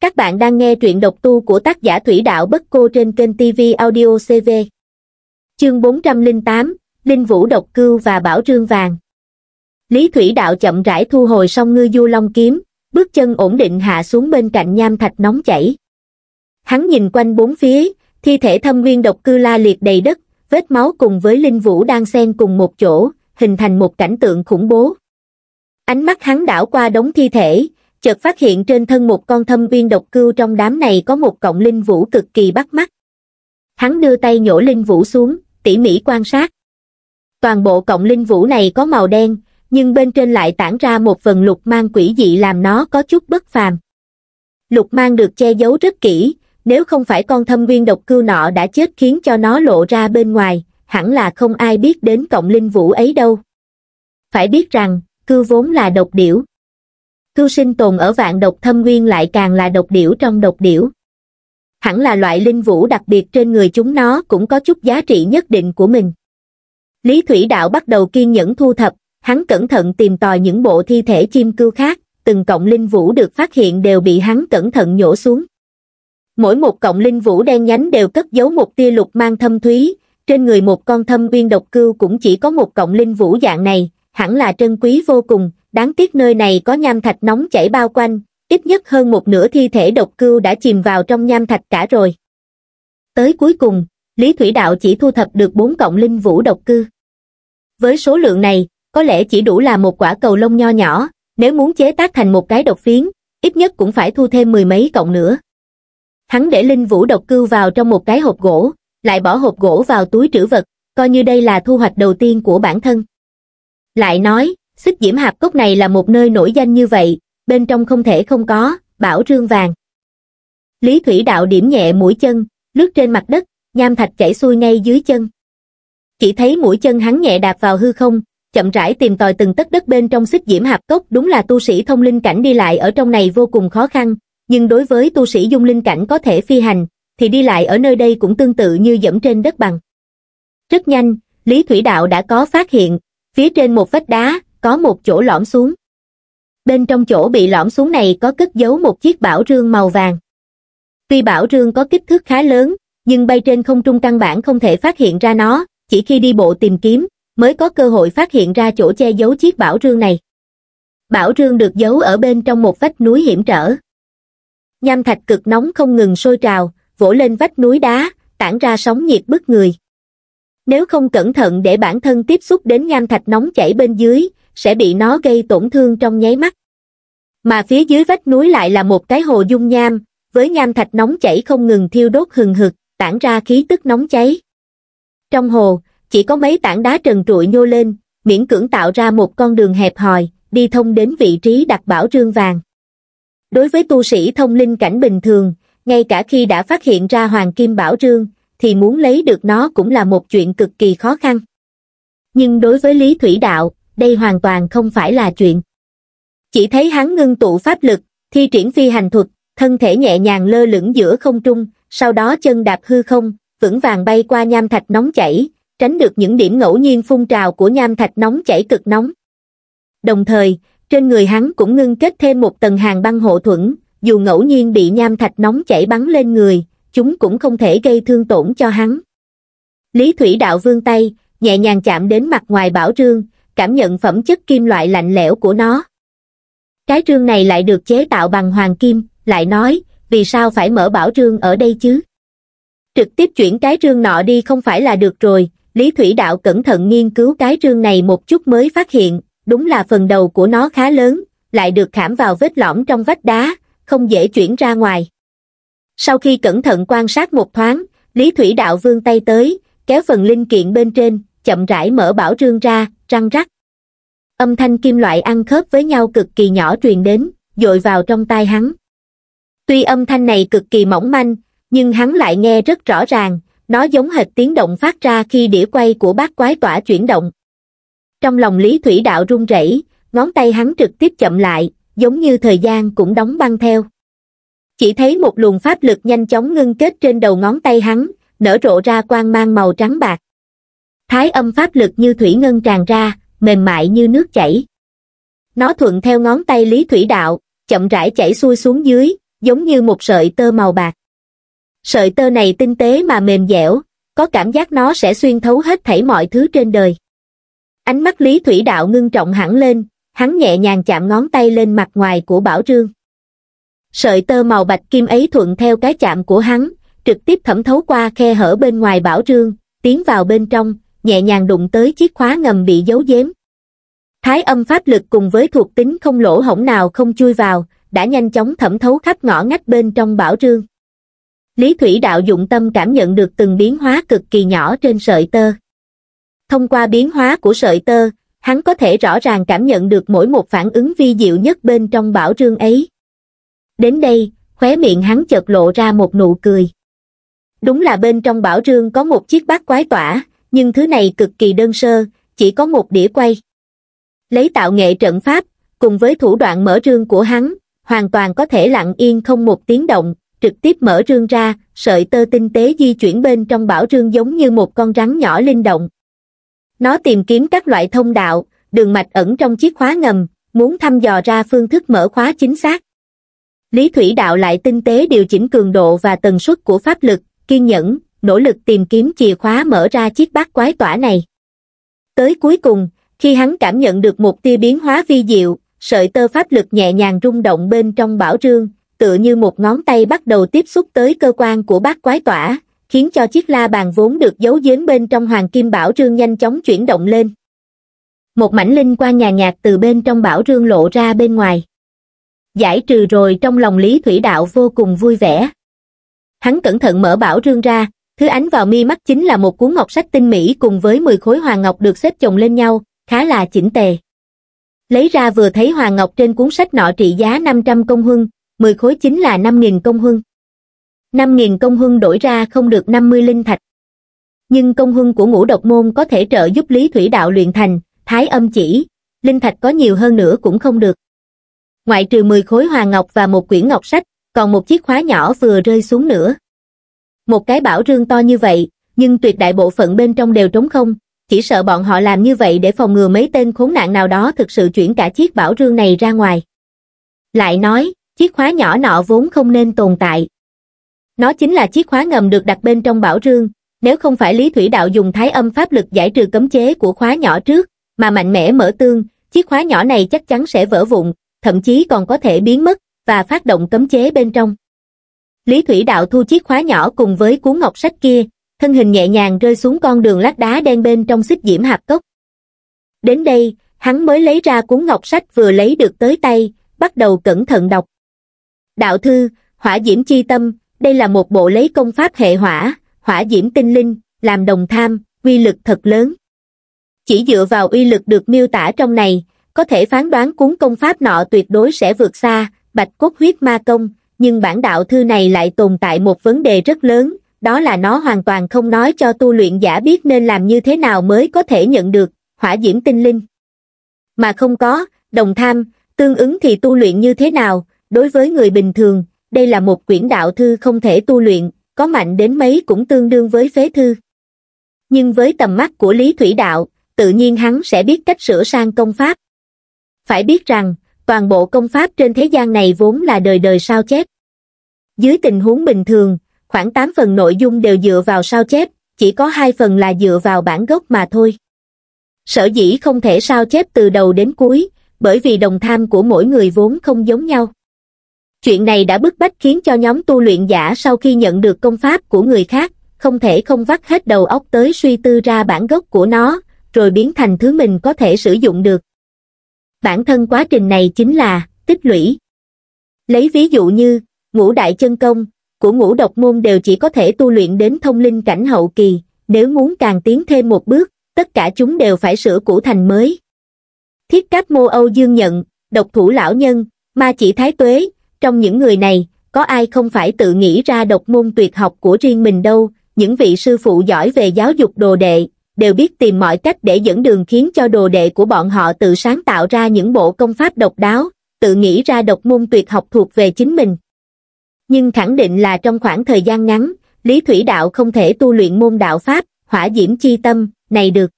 Các bạn đang nghe truyện độc tu của tác giả Thủy Đạo Bất Cô trên kênh TV Audio CV. Chương 408, Linh Vũ Độc Cưu và Bảo Trương Vàng. Lý Thủy Đạo chậm rãi thu hồi song ngư du long kiếm, bước chân ổn định hạ xuống bên cạnh nham thạch nóng chảy. Hắn nhìn quanh bốn phía, thi thể thâm nguyên độc cư la liệt đầy đất, vết máu cùng với linh vũ đang xen cùng một chỗ, hình thành một cảnh tượng khủng bố. Ánh mắt hắn đảo qua đống thi thể, chợt phát hiện trên thân một con thâm uyên độc cưu trong đám này có một cọng linh vũ cực kỳ bắt mắt. Hắn đưa tay nhổ linh vũ xuống, tỉ mỉ quan sát. Toàn bộ cọng linh vũ này có màu đen, nhưng bên trên lại tản ra một phần lục mang quỷ dị làm nó có chút bất phàm. Lục mang được che giấu rất kỹ, nếu không phải con thâm viên độc cưu nọ đã chết khiến cho nó lộ ra bên ngoài, hẳn là không ai biết đến cộng linh vũ ấy đâu. Phải biết rằng, cư vốn là độc điểu. Thu sinh tồn ở vạn độc thâm nguyên lại càng là độc điểu trong độc điểu. Hẳn là loại linh vũ đặc biệt trên người chúng nó cũng có chút giá trị nhất định của mình. Lý Thủy Đạo bắt đầu kiên nhẫn thu thập, hắn cẩn thận tìm tòi những bộ thi thể chim cưu khác, từng cọng linh vũ được phát hiện đều bị hắn cẩn thận nhổ xuống. Mỗi một cọng linh vũ đen nhánh đều cất giấu một tia lục mang thâm thúy, trên người một con thâm uyên độc cưu cũng chỉ có một cọng linh vũ dạng này, hẳn là trân quý vô cùng, đáng tiếc nơi này có nham thạch nóng chảy bao quanh, ít nhất hơn một nửa thi thể độc cưu đã chìm vào trong nham thạch cả rồi. Tới cuối cùng, Lý Thủy Đạo chỉ thu thập được 4 cộng linh vũ độc cư. Với số lượng này, có lẽ chỉ đủ là một quả cầu lông nho nhỏ, nếu muốn chế tác thành một cái độc phiến, ít nhất cũng phải thu thêm mười mấy cộng nữa. Hắn để linh vũ độc cư vào trong một cái hộp gỗ, lại bỏ hộp gỗ vào túi trữ vật, coi như đây là thu hoạch đầu tiên của bản thân. Lại nói, xích diễm hạp cốc này là một nơi nổi danh như vậy bên trong không thể không có bảo rương vàng lý thủy đạo điểm nhẹ mũi chân lướt trên mặt đất nham thạch chảy xuôi ngay dưới chân chỉ thấy mũi chân hắn nhẹ đạp vào hư không chậm rãi tìm tòi từng tấc đất bên trong xích diễm hạp cốc đúng là tu sĩ thông linh cảnh đi lại ở trong này vô cùng khó khăn nhưng đối với tu sĩ dung linh cảnh có thể phi hành thì đi lại ở nơi đây cũng tương tự như dẫm trên đất bằng rất nhanh lý thủy đạo đã có phát hiện phía trên một vách đá có một chỗ lõm xuống. Bên trong chỗ bị lõm xuống này có cất giấu một chiếc bảo rương màu vàng. Tuy bảo rương có kích thước khá lớn, nhưng bay trên không trung căn bản không thể phát hiện ra nó, chỉ khi đi bộ tìm kiếm, mới có cơ hội phát hiện ra chỗ che giấu chiếc bảo rương này. Bảo rương được giấu ở bên trong một vách núi hiểm trở. Nham thạch cực nóng không ngừng sôi trào, vỗ lên vách núi đá, tản ra sóng nhiệt bức người. Nếu không cẩn thận để bản thân tiếp xúc đến nham thạch nóng chảy bên dưới, sẽ bị nó gây tổn thương trong nháy mắt. Mà phía dưới vách núi lại là một cái hồ dung nham, với nham thạch nóng chảy không ngừng thiêu đốt hừng hực, tản ra khí tức nóng cháy. Trong hồ, chỉ có mấy tảng đá trần trụi nhô lên, miễn cưỡng tạo ra một con đường hẹp hòi, đi thông đến vị trí đặt bảo trương vàng. Đối với tu sĩ thông linh cảnh bình thường, ngay cả khi đã phát hiện ra hoàng kim bảo trương, thì muốn lấy được nó cũng là một chuyện cực kỳ khó khăn. Nhưng đối với Lý Thủy Đạo, đây hoàn toàn không phải là chuyện. Chỉ thấy hắn ngưng tụ pháp lực, thi triển phi hành thuật, thân thể nhẹ nhàng lơ lửng giữa không trung, sau đó chân đạp hư không, vững vàng bay qua nham thạch nóng chảy, tránh được những điểm ngẫu nhiên phun trào của nham thạch nóng chảy cực nóng. Đồng thời, trên người hắn cũng ngưng kết thêm một tầng hàng băng hộ thuẫn, dù ngẫu nhiên bị nham thạch nóng chảy bắn lên người, chúng cũng không thể gây thương tổn cho hắn. Lý Thủy Đạo vương tay, nhẹ nhàng chạm đến mặt ngoài bảo trương, cảm nhận phẩm chất kim loại lạnh lẽo của nó. Cái trương này lại được chế tạo bằng hoàng kim, lại nói, vì sao phải mở bảo trương ở đây chứ? Trực tiếp chuyển cái trương nọ đi không phải là được rồi, Lý Thủy Đạo cẩn thận nghiên cứu cái trương này một chút mới phát hiện, đúng là phần đầu của nó khá lớn, lại được khảm vào vết lõm trong vách đá, không dễ chuyển ra ngoài. Sau khi cẩn thận quan sát một thoáng, Lý Thủy Đạo vươn tay tới, kéo phần linh kiện bên trên, chậm rãi mở bảo trương ra răng rắc âm thanh kim loại ăn khớp với nhau cực kỳ nhỏ truyền đến dội vào trong tai hắn tuy âm thanh này cực kỳ mỏng manh nhưng hắn lại nghe rất rõ ràng nó giống hệt tiếng động phát ra khi đĩa quay của bác quái tỏa chuyển động trong lòng lý thủy đạo run rẩy ngón tay hắn trực tiếp chậm lại giống như thời gian cũng đóng băng theo chỉ thấy một luồng pháp lực nhanh chóng ngưng kết trên đầu ngón tay hắn nở rộ ra quang mang màu trắng bạc thái âm pháp lực như thủy ngân tràn ra mềm mại như nước chảy nó thuận theo ngón tay lý thủy đạo chậm rãi chảy xuôi xuống dưới giống như một sợi tơ màu bạc sợi tơ này tinh tế mà mềm dẻo có cảm giác nó sẽ xuyên thấu hết thảy mọi thứ trên đời ánh mắt lý thủy đạo ngưng trọng hẳn lên hắn nhẹ nhàng chạm ngón tay lên mặt ngoài của bảo trương sợi tơ màu bạch kim ấy thuận theo cái chạm của hắn trực tiếp thẩm thấu qua khe hở bên ngoài bảo trương tiến vào bên trong nhẹ nhàng đụng tới chiếc khóa ngầm bị giấu giếm. Thái âm pháp lực cùng với thuộc tính không lỗ hổng nào không chui vào, đã nhanh chóng thẩm thấu khắp ngõ ngách bên trong bảo trương. Lý Thủy Đạo dụng tâm cảm nhận được từng biến hóa cực kỳ nhỏ trên sợi tơ. Thông qua biến hóa của sợi tơ, hắn có thể rõ ràng cảm nhận được mỗi một phản ứng vi diệu nhất bên trong bảo trương ấy. Đến đây, khóe miệng hắn chợt lộ ra một nụ cười. Đúng là bên trong bảo trương có một chiếc bát quái tỏa, nhưng thứ này cực kỳ đơn sơ chỉ có một đĩa quay lấy tạo nghệ trận pháp cùng với thủ đoạn mở rương của hắn hoàn toàn có thể lặng yên không một tiếng động trực tiếp mở rương ra sợi tơ tinh tế di chuyển bên trong bảo rương giống như một con rắn nhỏ linh động nó tìm kiếm các loại thông đạo đường mạch ẩn trong chiếc khóa ngầm muốn thăm dò ra phương thức mở khóa chính xác lý thủy đạo lại tinh tế điều chỉnh cường độ và tần suất của pháp lực kiên nhẫn nỗ lực tìm kiếm chìa khóa mở ra chiếc bát quái tỏa này. Tới cuối cùng, khi hắn cảm nhận được một tia biến hóa vi diệu, sợi tơ pháp lực nhẹ nhàng rung động bên trong bảo trương, tựa như một ngón tay bắt đầu tiếp xúc tới cơ quan của bát quái tỏa, khiến cho chiếc la bàn vốn được giấu giếm bên trong hoàng kim bảo trương nhanh chóng chuyển động lên. Một mảnh linh qua nhà nhạt từ bên trong bảo trương lộ ra bên ngoài. Giải trừ rồi trong lòng Lý Thủy Đạo vô cùng vui vẻ. Hắn cẩn thận mở bảo trương ra, thứ ánh vào mi mắt chính là một cuốn ngọc sách tinh mỹ cùng với mười khối hoàng ngọc được xếp chồng lên nhau khá là chỉnh tề lấy ra vừa thấy hoàng ngọc trên cuốn sách nọ trị giá năm trăm công huân mười khối chính là năm nghìn công huân năm nghìn công huân đổi ra không được năm mươi linh thạch nhưng công huân của ngũ độc môn có thể trợ giúp lý thủy đạo luyện thành thái âm chỉ linh thạch có nhiều hơn nữa cũng không được ngoại trừ mười khối hoàng ngọc và một quyển ngọc sách còn một chiếc khóa nhỏ vừa rơi xuống nữa một cái bảo rương to như vậy, nhưng tuyệt đại bộ phận bên trong đều trống không, chỉ sợ bọn họ làm như vậy để phòng ngừa mấy tên khốn nạn nào đó thực sự chuyển cả chiếc bảo rương này ra ngoài. Lại nói, chiếc khóa nhỏ nọ vốn không nên tồn tại. Nó chính là chiếc khóa ngầm được đặt bên trong bảo rương, nếu không phải Lý Thủy Đạo dùng thái âm pháp lực giải trừ cấm chế của khóa nhỏ trước, mà mạnh mẽ mở tương, chiếc khóa nhỏ này chắc chắn sẽ vỡ vụn, thậm chí còn có thể biến mất và phát động cấm chế bên trong lý thủy đạo thu chiếc khóa nhỏ cùng với cuốn ngọc sách kia thân hình nhẹ nhàng rơi xuống con đường lát đá đen bên trong xích diễm hạp cốc đến đây hắn mới lấy ra cuốn ngọc sách vừa lấy được tới tay bắt đầu cẩn thận đọc đạo thư hỏa diễm chi tâm đây là một bộ lấy công pháp hệ hỏa hỏa diễm tinh linh làm đồng tham uy lực thật lớn chỉ dựa vào uy lực được miêu tả trong này có thể phán đoán cuốn công pháp nọ tuyệt đối sẽ vượt xa bạch cốt huyết ma công nhưng bản đạo thư này lại tồn tại một vấn đề rất lớn, đó là nó hoàn toàn không nói cho tu luyện giả biết nên làm như thế nào mới có thể nhận được, hỏa diễm tinh linh. Mà không có, đồng tham, tương ứng thì tu luyện như thế nào, đối với người bình thường, đây là một quyển đạo thư không thể tu luyện, có mạnh đến mấy cũng tương đương với phế thư. Nhưng với tầm mắt của Lý Thủy Đạo, tự nhiên hắn sẽ biết cách sửa sang công pháp. Phải biết rằng, toàn bộ công pháp trên thế gian này vốn là đời đời sao chép. Dưới tình huống bình thường, khoảng 8 phần nội dung đều dựa vào sao chép, chỉ có 2 phần là dựa vào bản gốc mà thôi. Sở dĩ không thể sao chép từ đầu đến cuối, bởi vì đồng tham của mỗi người vốn không giống nhau. Chuyện này đã bức bách khiến cho nhóm tu luyện giả sau khi nhận được công pháp của người khác, không thể không vắt hết đầu óc tới suy tư ra bản gốc của nó, rồi biến thành thứ mình có thể sử dụng được bản thân quá trình này chính là tích lũy. Lấy ví dụ như, ngũ đại chân công, của ngũ độc môn đều chỉ có thể tu luyện đến thông linh cảnh hậu kỳ, nếu muốn càng tiến thêm một bước, tất cả chúng đều phải sửa cũ thành mới. Thiết cáp mô Âu Dương nhận, độc thủ lão nhân, ma chỉ thái tuế, trong những người này, có ai không phải tự nghĩ ra độc môn tuyệt học của riêng mình đâu, những vị sư phụ giỏi về giáo dục đồ đệ, đều biết tìm mọi cách để dẫn đường khiến cho đồ đệ của bọn họ tự sáng tạo ra những bộ công pháp độc đáo, tự nghĩ ra độc môn tuyệt học thuộc về chính mình. Nhưng khẳng định là trong khoảng thời gian ngắn, Lý Thủy Đạo không thể tu luyện môn đạo Pháp, hỏa diễm chi tâm, này được.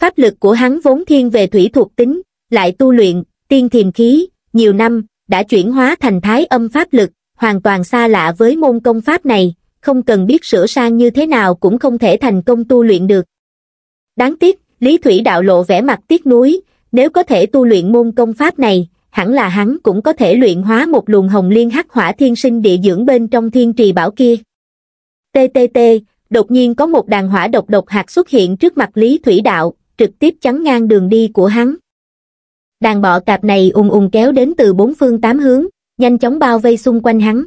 Pháp lực của hắn vốn thiên về thủy thuộc tính, lại tu luyện, tiên thiềm khí, nhiều năm, đã chuyển hóa thành thái âm pháp lực, hoàn toàn xa lạ với môn công pháp này, không cần biết sửa sang như thế nào cũng không thể thành công tu luyện được. Đáng tiếc, Lý Thủy Đạo lộ vẻ mặt tiếc nuối, nếu có thể tu luyện môn công pháp này, hẳn là hắn cũng có thể luyện hóa một luồng hồng liên hắc hỏa thiên sinh địa dưỡng bên trong thiên trì bảo kia. TTT, đột nhiên có một đàn hỏa độc độc hạt xuất hiện trước mặt Lý Thủy Đạo, trực tiếp chắn ngang đường đi của hắn. Đàn bọ cạp này ùng ùng kéo đến từ bốn phương tám hướng, nhanh chóng bao vây xung quanh hắn.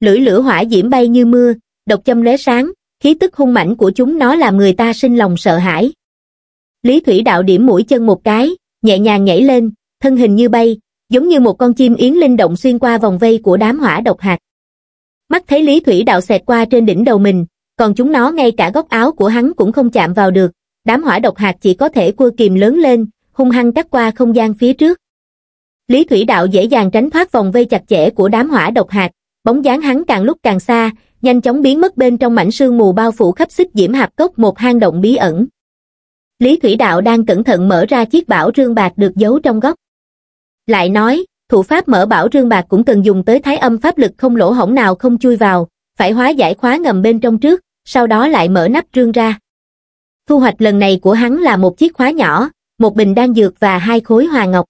Lưỡi lửa hỏa diễm bay như mưa, độc châm lóe sáng, khí tức hung mãnh của chúng nó làm người ta sinh lòng sợ hãi lý thủy đạo điểm mũi chân một cái nhẹ nhàng nhảy lên thân hình như bay giống như một con chim yến linh động xuyên qua vòng vây của đám hỏa độc hạt mắt thấy lý thủy đạo xẹt qua trên đỉnh đầu mình còn chúng nó ngay cả góc áo của hắn cũng không chạm vào được đám hỏa độc hạt chỉ có thể cua kìm lớn lên hung hăng cắt qua không gian phía trước lý thủy đạo dễ dàng tránh thoát vòng vây chặt chẽ của đám hỏa độc hạt bóng dáng hắn càng lúc càng xa nhanh chóng biến mất bên trong mảnh sương mù bao phủ khắp xích diễm hạp cốc một hang động bí ẩn. Lý Thủy Đạo đang cẩn thận mở ra chiếc bảo rương bạc được giấu trong góc. Lại nói, thủ pháp mở bảo rương bạc cũng cần dùng tới thái âm pháp lực không lỗ hổng nào không chui vào, phải hóa giải khóa ngầm bên trong trước, sau đó lại mở nắp rương ra. Thu hoạch lần này của hắn là một chiếc khóa nhỏ, một bình đan dược và hai khối hòa ngọc.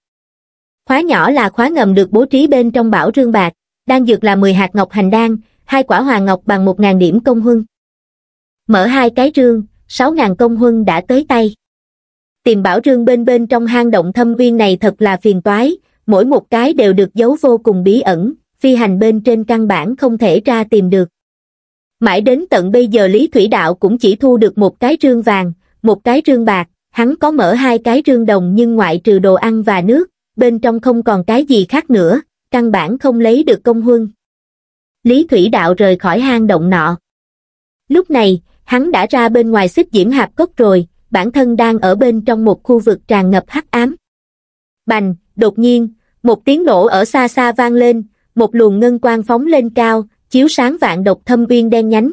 Khóa nhỏ là khóa ngầm được bố trí bên trong bảo rương bạc, đan dược là 10 hạt ngọc hành đan, hai quả hoàng ngọc bằng một ngàn điểm công huân. Mở hai cái rương, sáu ngàn công huân đã tới tay. Tìm bảo rương bên bên trong hang động thâm viên này thật là phiền toái, mỗi một cái đều được giấu vô cùng bí ẩn, phi hành bên trên căn bản không thể ra tìm được. Mãi đến tận bây giờ Lý Thủy Đạo cũng chỉ thu được một cái rương vàng, một cái rương bạc, hắn có mở hai cái rương đồng nhưng ngoại trừ đồ ăn và nước, bên trong không còn cái gì khác nữa, căn bản không lấy được công huân lý thủy đạo rời khỏi hang động nọ lúc này hắn đã ra bên ngoài xích diễm hạp cốc rồi bản thân đang ở bên trong một khu vực tràn ngập hắc ám bành đột nhiên một tiếng nổ ở xa xa vang lên một luồng ngân quang phóng lên cao chiếu sáng vạn độc thâm uyên đen nhánh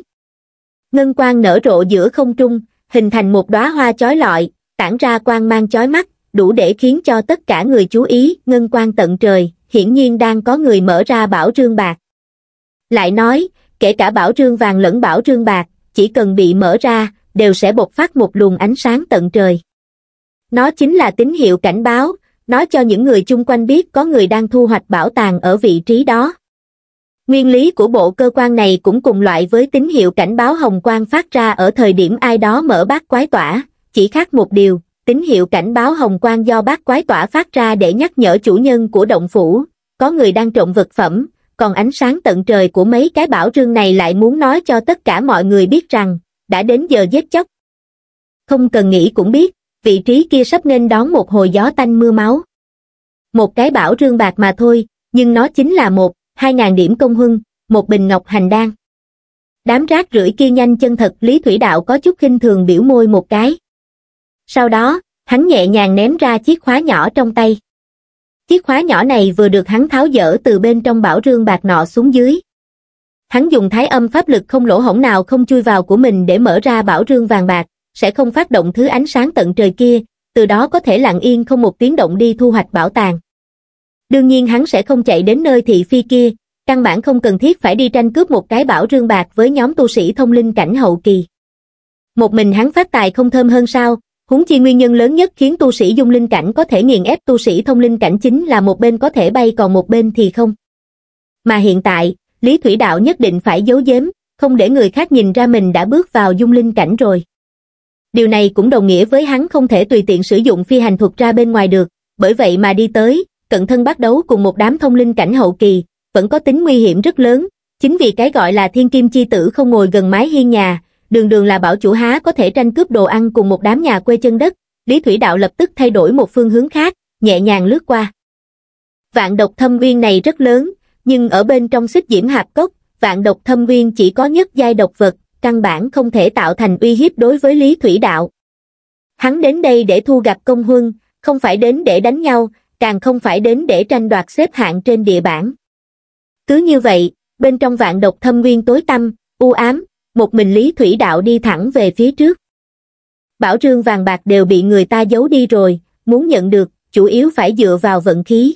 ngân quang nở rộ giữa không trung hình thành một đóa hoa chói lọi tản ra quang mang chói mắt đủ để khiến cho tất cả người chú ý ngân quang tận trời hiển nhiên đang có người mở ra bảo trương bạc lại nói, kể cả bảo trương vàng lẫn bảo trương bạc, chỉ cần bị mở ra, đều sẽ bộc phát một luồng ánh sáng tận trời. Nó chính là tín hiệu cảnh báo, nó cho những người chung quanh biết có người đang thu hoạch bảo tàng ở vị trí đó. Nguyên lý của bộ cơ quan này cũng cùng loại với tín hiệu cảnh báo hồng quang phát ra ở thời điểm ai đó mở bát quái tỏa, chỉ khác một điều, tín hiệu cảnh báo hồng quang do bát quái tỏa phát ra để nhắc nhở chủ nhân của động phủ, có người đang trộm vật phẩm, còn ánh sáng tận trời của mấy cái bảo rương này lại muốn nói cho tất cả mọi người biết rằng, đã đến giờ giết chóc. Không cần nghĩ cũng biết, vị trí kia sắp nên đón một hồi gió tanh mưa máu. Một cái bảo rương bạc mà thôi, nhưng nó chính là một, hai ngàn điểm công hưng, một bình ngọc hành đan. Đám rác rưởi kia nhanh chân thật Lý Thủy Đạo có chút khinh thường biểu môi một cái. Sau đó, hắn nhẹ nhàng ném ra chiếc khóa nhỏ trong tay chiếc khóa nhỏ này vừa được hắn tháo dỡ từ bên trong bảo rương bạc nọ xuống dưới hắn dùng thái âm pháp lực không lỗ hổng nào không chui vào của mình để mở ra bảo rương vàng bạc sẽ không phát động thứ ánh sáng tận trời kia từ đó có thể lặng yên không một tiếng động đi thu hoạch bảo tàng đương nhiên hắn sẽ không chạy đến nơi thị phi kia căn bản không cần thiết phải đi tranh cướp một cái bảo rương bạc với nhóm tu sĩ thông linh cảnh hậu kỳ một mình hắn phát tài không thơm hơn sao húng chi nguyên nhân lớn nhất khiến tu sĩ dung linh cảnh có thể nghiền ép tu sĩ thông linh cảnh chính là một bên có thể bay còn một bên thì không. Mà hiện tại, Lý Thủy Đạo nhất định phải giấu giếm, không để người khác nhìn ra mình đã bước vào dung linh cảnh rồi. Điều này cũng đồng nghĩa với hắn không thể tùy tiện sử dụng phi hành thuật ra bên ngoài được, bởi vậy mà đi tới, cận thân bắt đấu cùng một đám thông linh cảnh hậu kỳ, vẫn có tính nguy hiểm rất lớn, chính vì cái gọi là thiên kim chi tử không ngồi gần mái hiên nhà, đường đường là bảo chủ há có thể tranh cướp đồ ăn cùng một đám nhà quê chân đất, Lý Thủy Đạo lập tức thay đổi một phương hướng khác, nhẹ nhàng lướt qua. Vạn độc thâm nguyên này rất lớn, nhưng ở bên trong xích diễm hạp cốc, vạn độc thâm nguyên chỉ có nhất giai độc vật, căn bản không thể tạo thành uy hiếp đối với Lý Thủy Đạo. Hắn đến đây để thu gặp công huân, không phải đến để đánh nhau, càng không phải đến để tranh đoạt xếp hạng trên địa bản Cứ như vậy, bên trong vạn độc thâm nguyên tối tăm, u ám, một mình Lý Thủy Đạo đi thẳng về phía trước. Bảo trương vàng bạc đều bị người ta giấu đi rồi, muốn nhận được, chủ yếu phải dựa vào vận khí.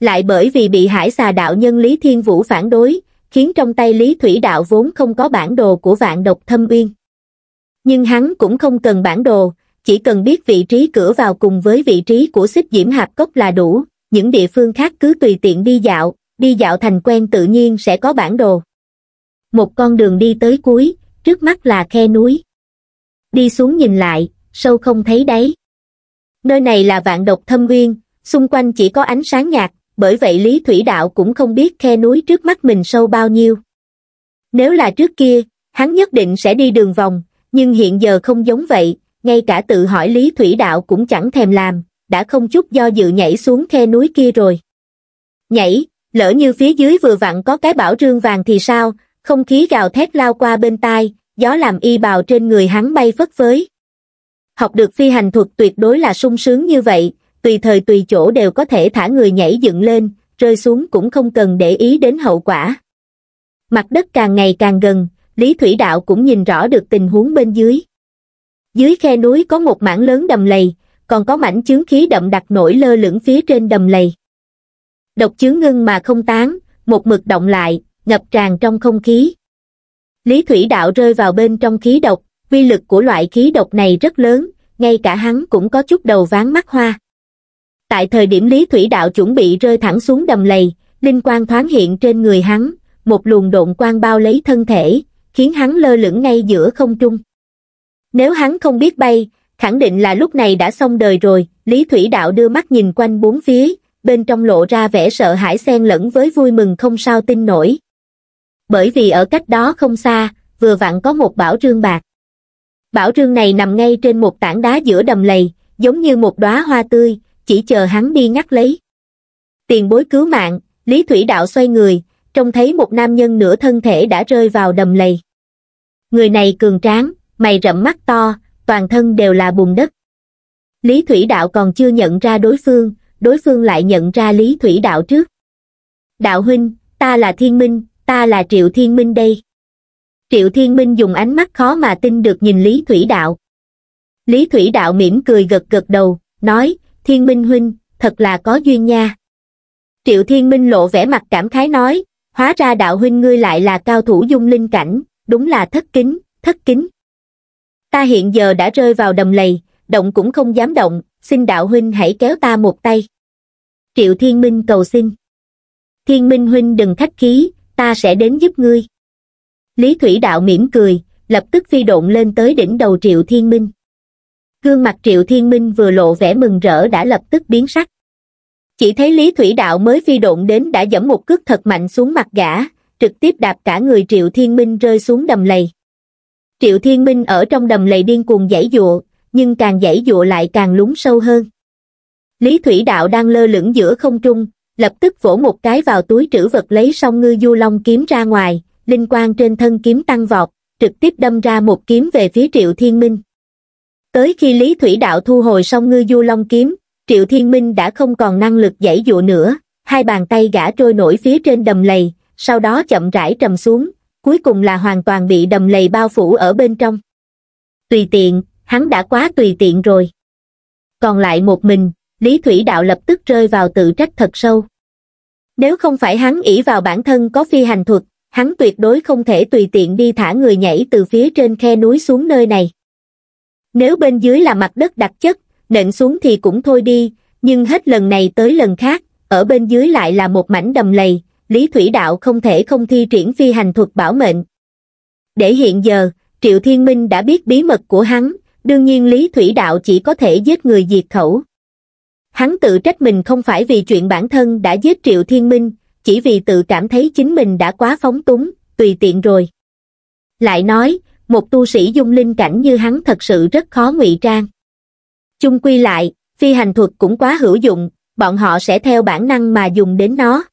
Lại bởi vì bị hải xà đạo nhân Lý Thiên Vũ phản đối, khiến trong tay Lý Thủy Đạo vốn không có bản đồ của vạn độc thâm uyên. Nhưng hắn cũng không cần bản đồ, chỉ cần biết vị trí cửa vào cùng với vị trí của xích diễm hạp cốc là đủ, những địa phương khác cứ tùy tiện đi dạo, đi dạo thành quen tự nhiên sẽ có bản đồ một con đường đi tới cuối trước mắt là khe núi đi xuống nhìn lại sâu không thấy đáy nơi này là vạn độc thâm nguyên xung quanh chỉ có ánh sáng nhạt bởi vậy lý thủy đạo cũng không biết khe núi trước mắt mình sâu bao nhiêu nếu là trước kia hắn nhất định sẽ đi đường vòng nhưng hiện giờ không giống vậy ngay cả tự hỏi lý thủy đạo cũng chẳng thèm làm đã không chút do dự nhảy xuống khe núi kia rồi nhảy lỡ như phía dưới vừa vặn có cái bảo trương vàng thì sao không khí gào thét lao qua bên tai, gió làm y bào trên người hắn bay phất phới. Học được phi hành thuật tuyệt đối là sung sướng như vậy, tùy thời tùy chỗ đều có thể thả người nhảy dựng lên, rơi xuống cũng không cần để ý đến hậu quả. Mặt đất càng ngày càng gần, Lý Thủy Đạo cũng nhìn rõ được tình huống bên dưới. Dưới khe núi có một mảng lớn đầm lầy, còn có mảnh chướng khí đậm đặc nổi lơ lửng phía trên đầm lầy. Độc chướng ngưng mà không tán, một mực động lại, ngập tràn trong không khí. Lý Thủy Đạo rơi vào bên trong khí độc, quy lực của loại khí độc này rất lớn, ngay cả hắn cũng có chút đầu ván mắt hoa. Tại thời điểm Lý Thủy Đạo chuẩn bị rơi thẳng xuống đầm lầy, linh quang thoáng hiện trên người hắn, một luồng độn quang bao lấy thân thể, khiến hắn lơ lửng ngay giữa không trung. Nếu hắn không biết bay, khẳng định là lúc này đã xong đời rồi, Lý Thủy Đạo đưa mắt nhìn quanh bốn phía, bên trong lộ ra vẻ sợ hãi xen lẫn với vui mừng không sao tin nổi bởi vì ở cách đó không xa, vừa vặn có một bảo trương bạc. Bảo trương này nằm ngay trên một tảng đá giữa đầm lầy, giống như một đóa hoa tươi, chỉ chờ hắn đi ngắt lấy. Tiền bối cứu mạng, Lý Thủy Đạo xoay người, trông thấy một nam nhân nửa thân thể đã rơi vào đầm lầy. Người này cường tráng, mày rậm mắt to, toàn thân đều là bùn đất. Lý Thủy Đạo còn chưa nhận ra đối phương, đối phương lại nhận ra Lý Thủy Đạo trước. Đạo huynh, ta là Thiên Minh, ta là Triệu Thiên Minh đây. Triệu Thiên Minh dùng ánh mắt khó mà tin được nhìn Lý Thủy Đạo. Lý Thủy Đạo mỉm cười gật gật đầu, nói, Thiên Minh huynh, thật là có duyên nha. Triệu Thiên Minh lộ vẻ mặt cảm khái nói, hóa ra đạo huynh ngươi lại là cao thủ dung linh cảnh, đúng là thất kính, thất kính. Ta hiện giờ đã rơi vào đầm lầy, động cũng không dám động, xin đạo huynh hãy kéo ta một tay. Triệu Thiên Minh cầu xin. Thiên Minh huynh đừng khách khí, ta sẽ đến giúp ngươi lý thủy đạo mỉm cười lập tức phi độn lên tới đỉnh đầu triệu thiên minh gương mặt triệu thiên minh vừa lộ vẻ mừng rỡ đã lập tức biến sắc chỉ thấy lý thủy đạo mới phi độn đến đã dẫm một cước thật mạnh xuống mặt gã trực tiếp đạp cả người triệu thiên minh rơi xuống đầm lầy triệu thiên minh ở trong đầm lầy điên cuồng giãy giụa nhưng càng giãy giụa lại càng lún sâu hơn lý thủy đạo đang lơ lửng giữa không trung lập tức vỗ một cái vào túi trữ vật lấy xong ngư du long kiếm ra ngoài, linh quang trên thân kiếm tăng vọt, trực tiếp đâm ra một kiếm về phía Triệu Thiên Minh. Tới khi Lý Thủy Đạo thu hồi xong ngư du long kiếm, Triệu Thiên Minh đã không còn năng lực giải dụ nữa, hai bàn tay gã trôi nổi phía trên đầm lầy, sau đó chậm rãi trầm xuống, cuối cùng là hoàn toàn bị đầm lầy bao phủ ở bên trong. Tùy tiện, hắn đã quá tùy tiện rồi. Còn lại một mình, Lý Thủy Đạo lập tức rơi vào tự trách thật sâu. Nếu không phải hắn ỷ vào bản thân có phi hành thuật, hắn tuyệt đối không thể tùy tiện đi thả người nhảy từ phía trên khe núi xuống nơi này. Nếu bên dưới là mặt đất đặc chất, nện xuống thì cũng thôi đi, nhưng hết lần này tới lần khác, ở bên dưới lại là một mảnh đầm lầy, Lý Thủy Đạo không thể không thi triển phi hành thuật bảo mệnh. Để hiện giờ, Triệu Thiên Minh đã biết bí mật của hắn, đương nhiên Lý Thủy Đạo chỉ có thể giết người diệt khẩu. Hắn tự trách mình không phải vì chuyện bản thân đã giết Triệu Thiên Minh, chỉ vì tự cảm thấy chính mình đã quá phóng túng, tùy tiện rồi. Lại nói, một tu sĩ dung linh cảnh như hắn thật sự rất khó ngụy trang. Chung quy lại, phi hành thuật cũng quá hữu dụng, bọn họ sẽ theo bản năng mà dùng đến nó.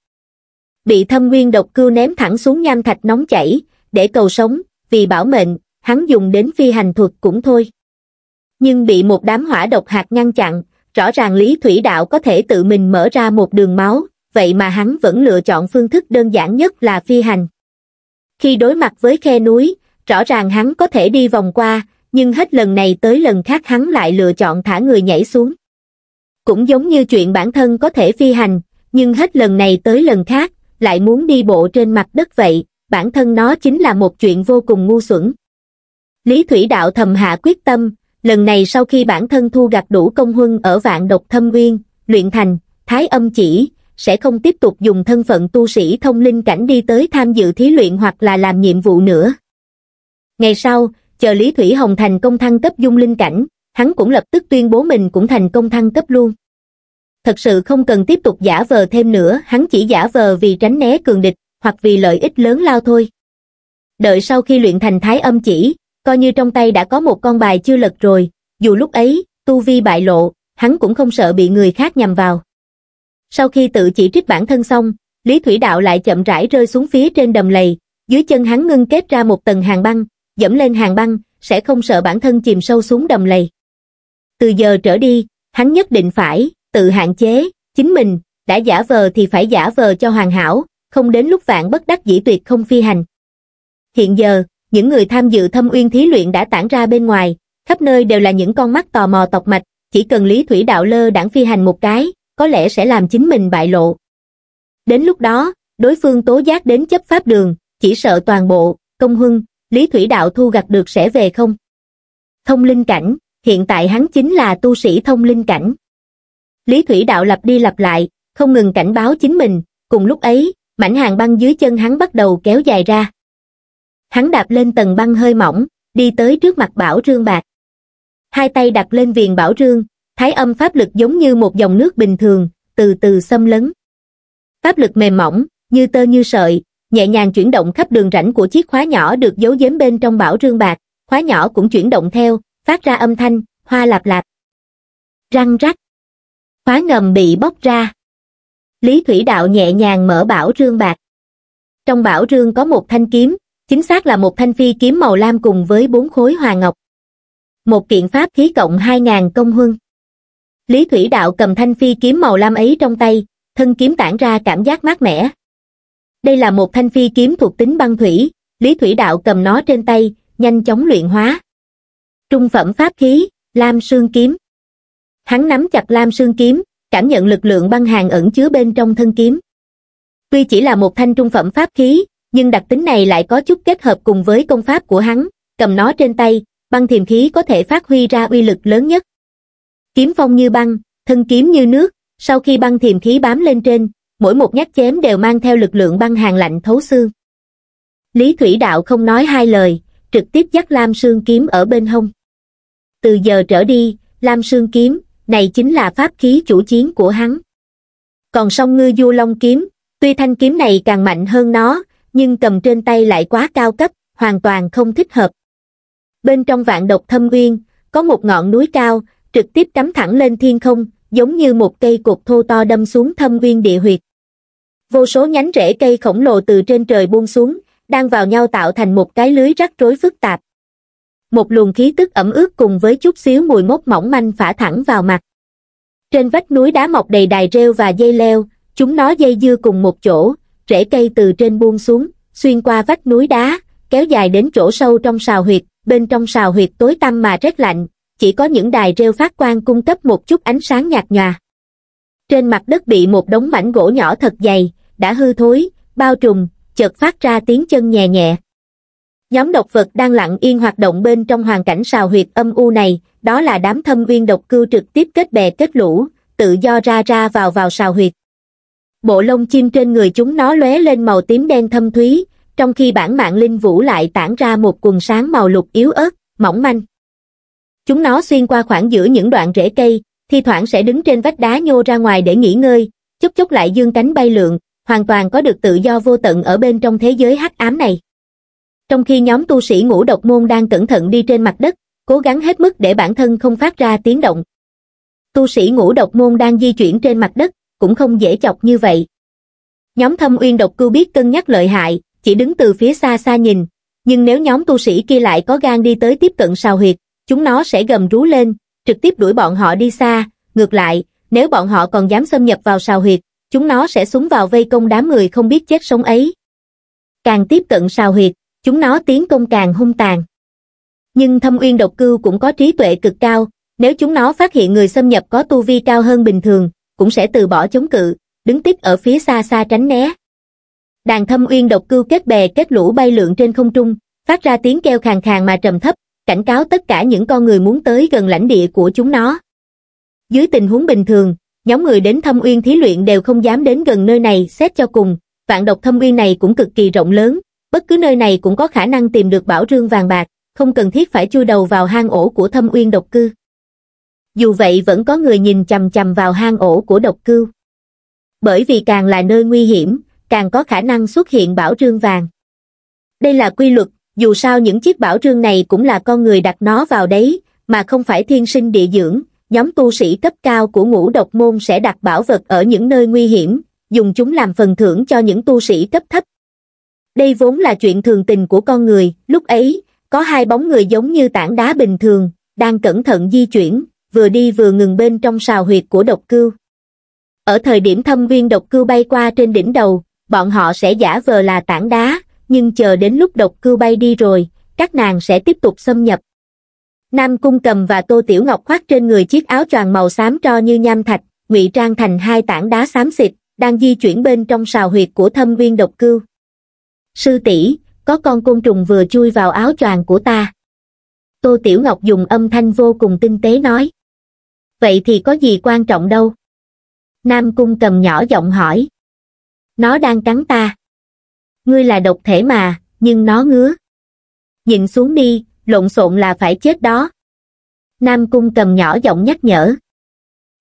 Bị thâm nguyên độc cưu ném thẳng xuống nham thạch nóng chảy, để cầu sống, vì bảo mệnh, hắn dùng đến phi hành thuật cũng thôi. Nhưng bị một đám hỏa độc hạt ngăn chặn, rõ ràng Lý Thủy Đạo có thể tự mình mở ra một đường máu, vậy mà hắn vẫn lựa chọn phương thức đơn giản nhất là phi hành. Khi đối mặt với khe núi, rõ ràng hắn có thể đi vòng qua, nhưng hết lần này tới lần khác hắn lại lựa chọn thả người nhảy xuống. Cũng giống như chuyện bản thân có thể phi hành, nhưng hết lần này tới lần khác, lại muốn đi bộ trên mặt đất vậy, bản thân nó chính là một chuyện vô cùng ngu xuẩn. Lý Thủy Đạo thầm hạ quyết tâm, lần này sau khi bản thân thu gặt đủ công huân ở vạn độc thâm uyên, luyện thành, thái âm chỉ, sẽ không tiếp tục dùng thân phận tu sĩ thông linh cảnh đi tới tham dự thí luyện hoặc là làm nhiệm vụ nữa. Ngày sau, chờ Lý Thủy Hồng thành công thăng cấp dung linh cảnh, hắn cũng lập tức tuyên bố mình cũng thành công thăng cấp luôn. Thật sự không cần tiếp tục giả vờ thêm nữa, hắn chỉ giả vờ vì tránh né cường địch, hoặc vì lợi ích lớn lao thôi. Đợi sau khi luyện thành thái âm chỉ, coi như trong tay đã có một con bài chưa lật rồi, dù lúc ấy, tu vi bại lộ, hắn cũng không sợ bị người khác nhầm vào. Sau khi tự chỉ trích bản thân xong, Lý Thủy Đạo lại chậm rãi rơi xuống phía trên đầm lầy, dưới chân hắn ngưng kết ra một tầng hàng băng, dẫm lên hàng băng, sẽ không sợ bản thân chìm sâu xuống đầm lầy. Từ giờ trở đi, hắn nhất định phải tự hạn chế, chính mình, đã giả vờ thì phải giả vờ cho hoàn hảo, không đến lúc vạn bất đắc dĩ tuyệt không phi hành. Hiện giờ, những người tham dự thâm uyên thí luyện đã tản ra bên ngoài, khắp nơi đều là những con mắt tò mò tộc mạch, chỉ cần Lý Thủy Đạo lơ đảng phi hành một cái, có lẽ sẽ làm chính mình bại lộ. Đến lúc đó, đối phương tố giác đến chấp pháp đường, chỉ sợ toàn bộ, công hưng, Lý Thủy Đạo thu gặt được sẽ về không? Thông linh cảnh, hiện tại hắn chính là tu sĩ thông linh cảnh. Lý Thủy Đạo lặp đi lặp lại, không ngừng cảnh báo chính mình, cùng lúc ấy, mảnh hàng băng dưới chân hắn bắt đầu kéo dài ra hắn đạp lên tầng băng hơi mỏng đi tới trước mặt bảo rương bạc hai tay đặt lên viền bảo rương thái âm pháp lực giống như một dòng nước bình thường từ từ xâm lấn pháp lực mềm mỏng như tơ như sợi nhẹ nhàng chuyển động khắp đường rãnh của chiếc khóa nhỏ được giấu giếm bên trong bảo rương bạc khóa nhỏ cũng chuyển động theo phát ra âm thanh hoa lạp lạp răng rắc khóa ngầm bị bóc ra lý thủy đạo nhẹ nhàng mở bảo rương bạc trong bảo rương có một thanh kiếm chính xác là một thanh phi kiếm màu lam cùng với bốn khối hòa ngọc. Một kiện pháp khí cộng 2.000 công huân. Lý Thủy Đạo cầm thanh phi kiếm màu lam ấy trong tay, thân kiếm tản ra cảm giác mát mẻ. Đây là một thanh phi kiếm thuộc tính băng thủy, Lý Thủy Đạo cầm nó trên tay, nhanh chóng luyện hóa. Trung phẩm pháp khí, Lam Sương Kiếm. Hắn nắm chặt Lam Sương Kiếm, cảm nhận lực lượng băng hàng ẩn chứa bên trong thân kiếm. Tuy chỉ là một thanh trung phẩm pháp khí, nhưng đặc tính này lại có chút kết hợp cùng với công pháp của hắn, cầm nó trên tay, băng thiềm khí có thể phát huy ra uy lực lớn nhất. Kiếm phong như băng, thân kiếm như nước, sau khi băng thiềm khí bám lên trên, mỗi một nhát chém đều mang theo lực lượng băng hàng lạnh thấu xương. Lý Thủy Đạo không nói hai lời, trực tiếp dắt Lam Sương Kiếm ở bên hông. Từ giờ trở đi, Lam Sương Kiếm, này chính là pháp khí chủ chiến của hắn. Còn song ngư du long kiếm, tuy thanh kiếm này càng mạnh hơn nó, nhưng cầm trên tay lại quá cao cấp, hoàn toàn không thích hợp. Bên trong vạn độc thâm nguyên có một ngọn núi cao, trực tiếp cắm thẳng lên thiên không, giống như một cây cột thô to đâm xuống thâm nguyên địa huyệt. Vô số nhánh rễ cây khổng lồ từ trên trời buông xuống, đang vào nhau tạo thành một cái lưới rắc rối phức tạp. Một luồng khí tức ẩm ướt cùng với chút xíu mùi mốc mỏng manh phả thẳng vào mặt. Trên vách núi đá mọc đầy đài rêu và dây leo, chúng nó dây dưa cùng một chỗ, rễ cây từ trên buông xuống, xuyên qua vách núi đá, kéo dài đến chỗ sâu trong sào huyệt, bên trong sào huyệt tối tăm mà rét lạnh, chỉ có những đài rêu phát quang cung cấp một chút ánh sáng nhạt nhòa. Trên mặt đất bị một đống mảnh gỗ nhỏ thật dày, đã hư thối, bao trùm, chợt phát ra tiếng chân nhẹ nhẹ. Nhóm độc vật đang lặng yên hoạt động bên trong hoàn cảnh sào huyệt âm u này, đó là đám thâm viên độc cư trực tiếp kết bè kết lũ, tự do ra ra vào vào sào huyệt bộ lông chim trên người chúng nó lóe lên màu tím đen thâm thúy, trong khi bản mạng linh vũ lại tản ra một quần sáng màu lục yếu ớt, mỏng manh. Chúng nó xuyên qua khoảng giữa những đoạn rễ cây, thi thoảng sẽ đứng trên vách đá nhô ra ngoài để nghỉ ngơi, chốc chốc lại dương cánh bay lượn, hoàn toàn có được tự do vô tận ở bên trong thế giới hắc ám này. Trong khi nhóm tu sĩ ngũ độc môn đang cẩn thận đi trên mặt đất, cố gắng hết mức để bản thân không phát ra tiếng động. Tu sĩ ngũ độc môn đang di chuyển trên mặt đất, cũng không dễ chọc như vậy. Nhóm thâm uyên độc cư biết cân nhắc lợi hại, chỉ đứng từ phía xa xa nhìn, nhưng nếu nhóm tu sĩ kia lại có gan đi tới tiếp cận sao huyệt, chúng nó sẽ gầm rú lên, trực tiếp đuổi bọn họ đi xa, ngược lại, nếu bọn họ còn dám xâm nhập vào sao huyệt, chúng nó sẽ súng vào vây công đám người không biết chết sống ấy. Càng tiếp cận sao huyệt, chúng nó tiến công càng hung tàn. Nhưng thâm uyên độc cư cũng có trí tuệ cực cao, nếu chúng nó phát hiện người xâm nhập có tu vi cao hơn bình thường, cũng sẽ từ bỏ chống cự, đứng tiếp ở phía xa xa tránh né. Đàn thâm uyên độc cưu kết bè kết lũ bay lượn trên không trung, phát ra tiếng kêu khàn khàn mà trầm thấp, cảnh cáo tất cả những con người muốn tới gần lãnh địa của chúng nó. Dưới tình huống bình thường, nhóm người đến thâm uyên thí luyện đều không dám đến gần nơi này xét cho cùng, vạn độc thâm uyên này cũng cực kỳ rộng lớn, bất cứ nơi này cũng có khả năng tìm được bảo rương vàng bạc, không cần thiết phải chui đầu vào hang ổ của thâm uyên độc cư dù vậy vẫn có người nhìn chằm chằm vào hang ổ của độc cưu. Bởi vì càng là nơi nguy hiểm, càng có khả năng xuất hiện bảo trương vàng. Đây là quy luật, dù sao những chiếc bảo trương này cũng là con người đặt nó vào đấy, mà không phải thiên sinh địa dưỡng, nhóm tu sĩ cấp cao của ngũ độc môn sẽ đặt bảo vật ở những nơi nguy hiểm, dùng chúng làm phần thưởng cho những tu sĩ cấp thấp. Đây vốn là chuyện thường tình của con người, lúc ấy, có hai bóng người giống như tảng đá bình thường, đang cẩn thận di chuyển, vừa đi vừa ngừng bên trong sào huyệt của độc cưu. Ở thời điểm thâm viên độc cưu bay qua trên đỉnh đầu, bọn họ sẽ giả vờ là tảng đá, nhưng chờ đến lúc độc cưu bay đi rồi, các nàng sẽ tiếp tục xâm nhập. Nam Cung Cầm và Tô Tiểu Ngọc khoác trên người chiếc áo choàng màu xám tro như nham thạch, ngụy trang thành hai tảng đá xám xịt, đang di chuyển bên trong sào huyệt của thâm viên độc cưu. Sư tỷ, có con côn trùng vừa chui vào áo choàng của ta. Tô Tiểu Ngọc dùng âm thanh vô cùng tinh tế nói vậy thì có gì quan trọng đâu nam cung cầm nhỏ giọng hỏi nó đang cắn ta ngươi là độc thể mà nhưng nó ngứa nhìn xuống đi lộn xộn là phải chết đó nam cung cầm nhỏ giọng nhắc nhở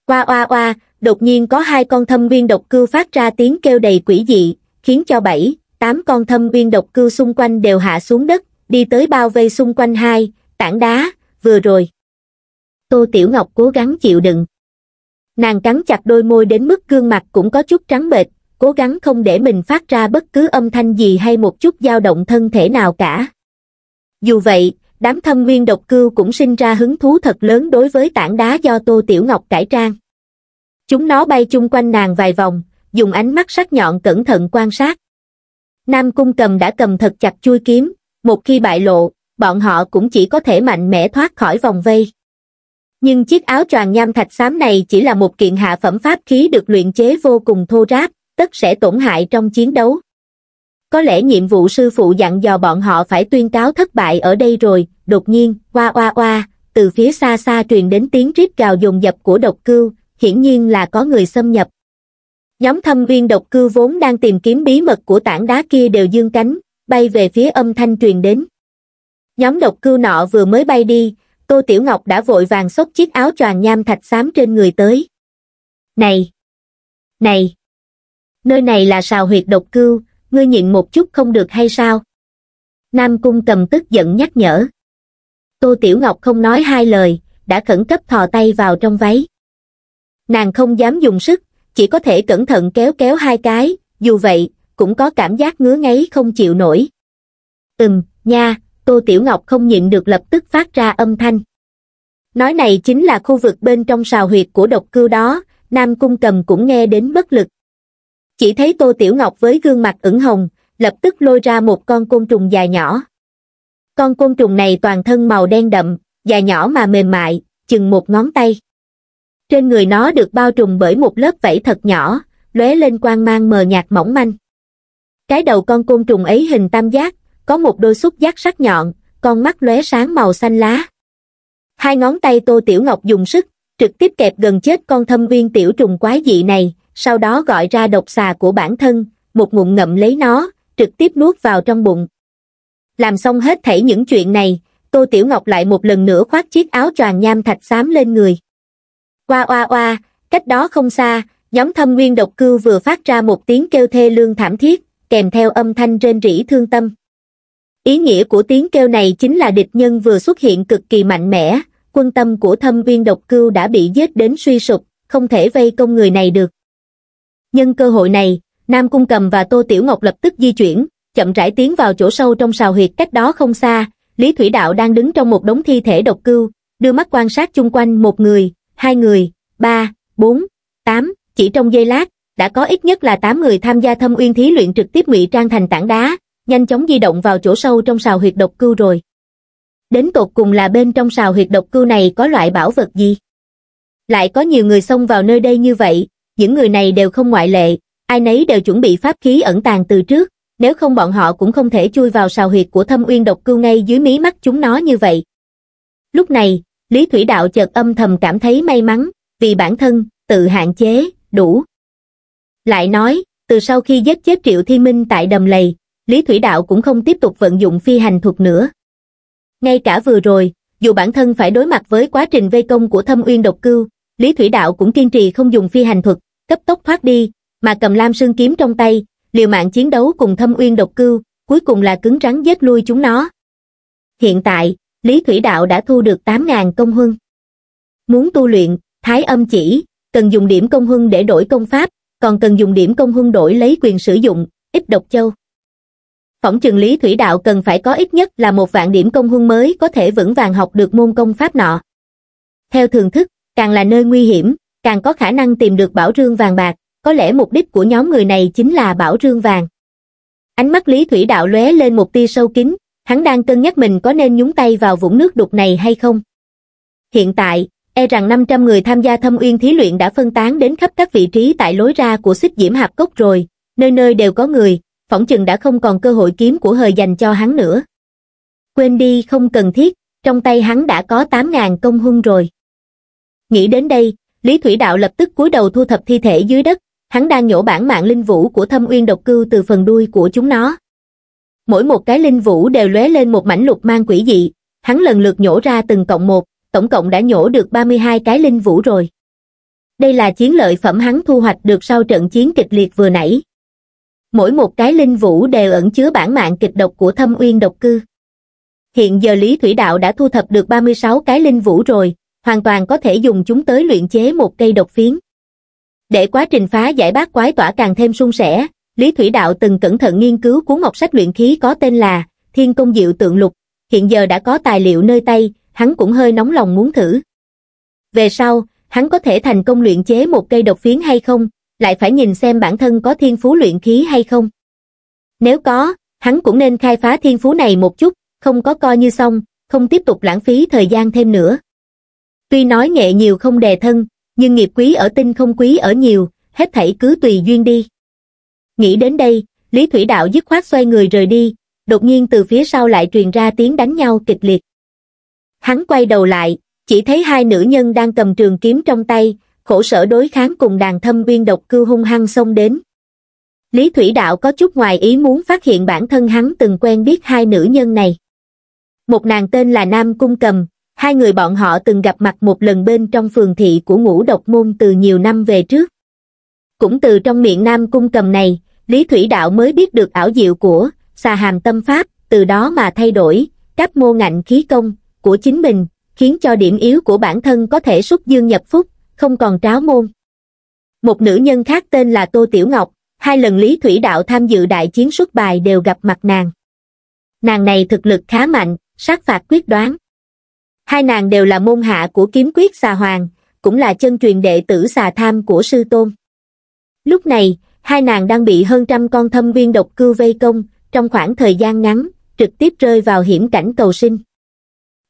qua oa oa đột nhiên có hai con thâm viên độc cư phát ra tiếng kêu đầy quỷ dị khiến cho bảy tám con thâm viên độc cư xung quanh đều hạ xuống đất đi tới bao vây xung quanh hai tảng đá vừa rồi tô tiểu ngọc cố gắng chịu đựng nàng cắn chặt đôi môi đến mức gương mặt cũng có chút trắng bệch cố gắng không để mình phát ra bất cứ âm thanh gì hay một chút dao động thân thể nào cả dù vậy đám thâm nguyên độc cưu cũng sinh ra hứng thú thật lớn đối với tảng đá do tô tiểu ngọc cải trang chúng nó bay chung quanh nàng vài vòng dùng ánh mắt sắc nhọn cẩn thận quan sát nam cung cầm đã cầm thật chặt chui kiếm một khi bại lộ bọn họ cũng chỉ có thể mạnh mẽ thoát khỏi vòng vây nhưng chiếc áo choàng nham thạch xám này chỉ là một kiện hạ phẩm pháp khí được luyện chế vô cùng thô ráp tất sẽ tổn hại trong chiến đấu có lẽ nhiệm vụ sư phụ dặn dò bọn họ phải tuyên cáo thất bại ở đây rồi đột nhiên oa oa oa từ phía xa xa truyền đến tiếng rít gào dồn dập của độc cưu hiển nhiên là có người xâm nhập nhóm thâm viên độc cư vốn đang tìm kiếm bí mật của tảng đá kia đều dương cánh bay về phía âm thanh truyền đến nhóm độc cư nọ vừa mới bay đi Tô Tiểu Ngọc đã vội vàng xốc chiếc áo choàng nham thạch xám trên người tới. Này! Này! Nơi này là sào huyệt độc cưu, ngươi nhịn một chút không được hay sao? Nam Cung cầm tức giận nhắc nhở. Tô Tiểu Ngọc không nói hai lời, đã khẩn cấp thò tay vào trong váy. Nàng không dám dùng sức, chỉ có thể cẩn thận kéo kéo hai cái, dù vậy, cũng có cảm giác ngứa ngáy không chịu nổi. Ừm, nha, tô tiểu ngọc không nhịn được lập tức phát ra âm thanh nói này chính là khu vực bên trong sào huyệt của độc cư đó nam cung cầm cũng nghe đến bất lực chỉ thấy tô tiểu ngọc với gương mặt ửng hồng lập tức lôi ra một con côn trùng dài nhỏ con côn trùng này toàn thân màu đen đậm dài nhỏ mà mềm mại chừng một ngón tay trên người nó được bao trùm bởi một lớp vảy thật nhỏ lóe lên quang mang mờ nhạt mỏng manh cái đầu con côn trùng ấy hình tam giác có một đôi xúc giác sắc nhọn, con mắt lóe sáng màu xanh lá. Hai ngón tay Tô Tiểu Ngọc dùng sức, trực tiếp kẹp gần chết con thâm uyên tiểu trùng quái dị này, sau đó gọi ra độc xà của bản thân, một ngụm ngậm lấy nó, trực tiếp nuốt vào trong bụng. Làm xong hết thảy những chuyện này, Tô Tiểu Ngọc lại một lần nữa khoác chiếc áo choàng nham thạch xám lên người. qua oa oa, cách đó không xa, nhóm thâm nguyên độc cư vừa phát ra một tiếng kêu thê lương thảm thiết, kèm theo âm thanh rên rỉ thương tâm ý nghĩa của tiếng kêu này chính là địch nhân vừa xuất hiện cực kỳ mạnh mẽ quân tâm của thâm viên độc cưu đã bị giết đến suy sụp không thể vây công người này được nhân cơ hội này nam cung cầm và tô tiểu ngọc lập tức di chuyển chậm rãi tiến vào chỗ sâu trong sào huyệt cách đó không xa lý thủy đạo đang đứng trong một đống thi thể độc cưu đưa mắt quan sát chung quanh một người hai người ba bốn tám chỉ trong giây lát đã có ít nhất là tám người tham gia thâm uyên thí luyện trực tiếp ngụy trang thành tảng đá nhanh chóng di động vào chỗ sâu trong sào huyệt độc cưu rồi. Đến tột cùng là bên trong sào huyệt độc cưu này có loại bảo vật gì? Lại có nhiều người xông vào nơi đây như vậy, những người này đều không ngoại lệ, ai nấy đều chuẩn bị pháp khí ẩn tàng từ trước, nếu không bọn họ cũng không thể chui vào sào huyệt của thâm uyên độc cưu ngay dưới mí mắt chúng nó như vậy. Lúc này, Lý Thủy Đạo chợt âm thầm cảm thấy may mắn, vì bản thân, tự hạn chế, đủ. Lại nói, từ sau khi giết chết Triệu Thi Minh tại đầm lầy, Lý Thủy Đạo cũng không tiếp tục vận dụng phi hành thuật nữa. Ngay cả vừa rồi, dù bản thân phải đối mặt với quá trình vây công của thâm uyên độc cưu, Lý Thủy Đạo cũng kiên trì không dùng phi hành thuật, cấp tốc thoát đi, mà cầm lam sương kiếm trong tay, liều mạng chiến đấu cùng thâm uyên độc cưu, cuối cùng là cứng rắn giết lui chúng nó. Hiện tại, Lý Thủy Đạo đã thu được 8.000 công huân. Muốn tu luyện, thái âm chỉ, cần dùng điểm công huân để đổi công pháp, còn cần dùng điểm công huân đổi lấy quyền sử dụng, ít độc châu phỏng chừng lý thủy đạo cần phải có ít nhất là một vạn điểm công huân mới có thể vững vàng học được môn công pháp nọ. Theo thường thức, càng là nơi nguy hiểm, càng có khả năng tìm được bảo rương vàng bạc, có lẽ mục đích của nhóm người này chính là bảo rương vàng. Ánh mắt Lý Thủy Đạo lóe lên một tia sâu kín, hắn đang cân nhắc mình có nên nhúng tay vào vũng nước đục này hay không. Hiện tại, e rằng 500 người tham gia thâm uyên thí luyện đã phân tán đến khắp các vị trí tại lối ra của xích diễm hạp cốc rồi, nơi nơi đều có người, phỏng chừng đã không còn cơ hội kiếm của hời dành cho hắn nữa quên đi không cần thiết trong tay hắn đã có tám ngàn công huân rồi nghĩ đến đây lý thủy đạo lập tức cúi đầu thu thập thi thể dưới đất hắn đang nhổ bản mạng linh vũ của thâm uyên độc cư từ phần đuôi của chúng nó mỗi một cái linh vũ đều lóe lên một mảnh lục mang quỷ dị hắn lần lượt nhổ ra từng cộng một tổng cộng đã nhổ được 32 cái linh vũ rồi đây là chiến lợi phẩm hắn thu hoạch được sau trận chiến kịch liệt vừa nãy mỗi một cái linh vũ đều ẩn chứa bản mạng kịch độc của thâm uyên độc cư. Hiện giờ Lý Thủy Đạo đã thu thập được 36 cái linh vũ rồi, hoàn toàn có thể dùng chúng tới luyện chế một cây độc phiến. Để quá trình phá giải bát quái tỏa càng thêm sung sẻ, Lý Thủy Đạo từng cẩn thận nghiên cứu cuốn ngọc sách luyện khí có tên là Thiên Công Diệu Tượng Lục, hiện giờ đã có tài liệu nơi tay, hắn cũng hơi nóng lòng muốn thử. Về sau, hắn có thể thành công luyện chế một cây độc phiến hay không, lại phải nhìn xem bản thân có thiên phú luyện khí hay không. Nếu có, hắn cũng nên khai phá thiên phú này một chút, không có coi như xong, không tiếp tục lãng phí thời gian thêm nữa. Tuy nói nghệ nhiều không đề thân, nhưng nghiệp quý ở tinh không quý ở nhiều, hết thảy cứ tùy duyên đi. Nghĩ đến đây, Lý Thủy Đạo dứt khoát xoay người rời đi, đột nhiên từ phía sau lại truyền ra tiếng đánh nhau kịch liệt. Hắn quay đầu lại, chỉ thấy hai nữ nhân đang cầm trường kiếm trong tay, khổ sở đối kháng cùng đàn thâm viên độc cư hung hăng xông đến. Lý Thủy Đạo có chút ngoài ý muốn phát hiện bản thân hắn từng quen biết hai nữ nhân này. Một nàng tên là Nam Cung Cầm, hai người bọn họ từng gặp mặt một lần bên trong phường thị của ngũ độc môn từ nhiều năm về trước. Cũng từ trong miệng Nam Cung Cầm này, Lý Thủy Đạo mới biết được ảo diệu của xà hàm tâm pháp, từ đó mà thay đổi, các mô ngạnh khí công của chính mình, khiến cho điểm yếu của bản thân có thể xuất dương nhập phúc, không còn tráo môn. Một nữ nhân khác tên là Tô Tiểu Ngọc, hai lần Lý Thủy Đạo tham dự đại chiến xuất bài đều gặp mặt nàng. Nàng này thực lực khá mạnh, sát phạt quyết đoán. Hai nàng đều là môn hạ của kiếm quyết xà hoàng, cũng là chân truyền đệ tử xà tham của sư tôn. Lúc này, hai nàng đang bị hơn trăm con thâm viên độc cư vây công, trong khoảng thời gian ngắn, trực tiếp rơi vào hiểm cảnh cầu sinh.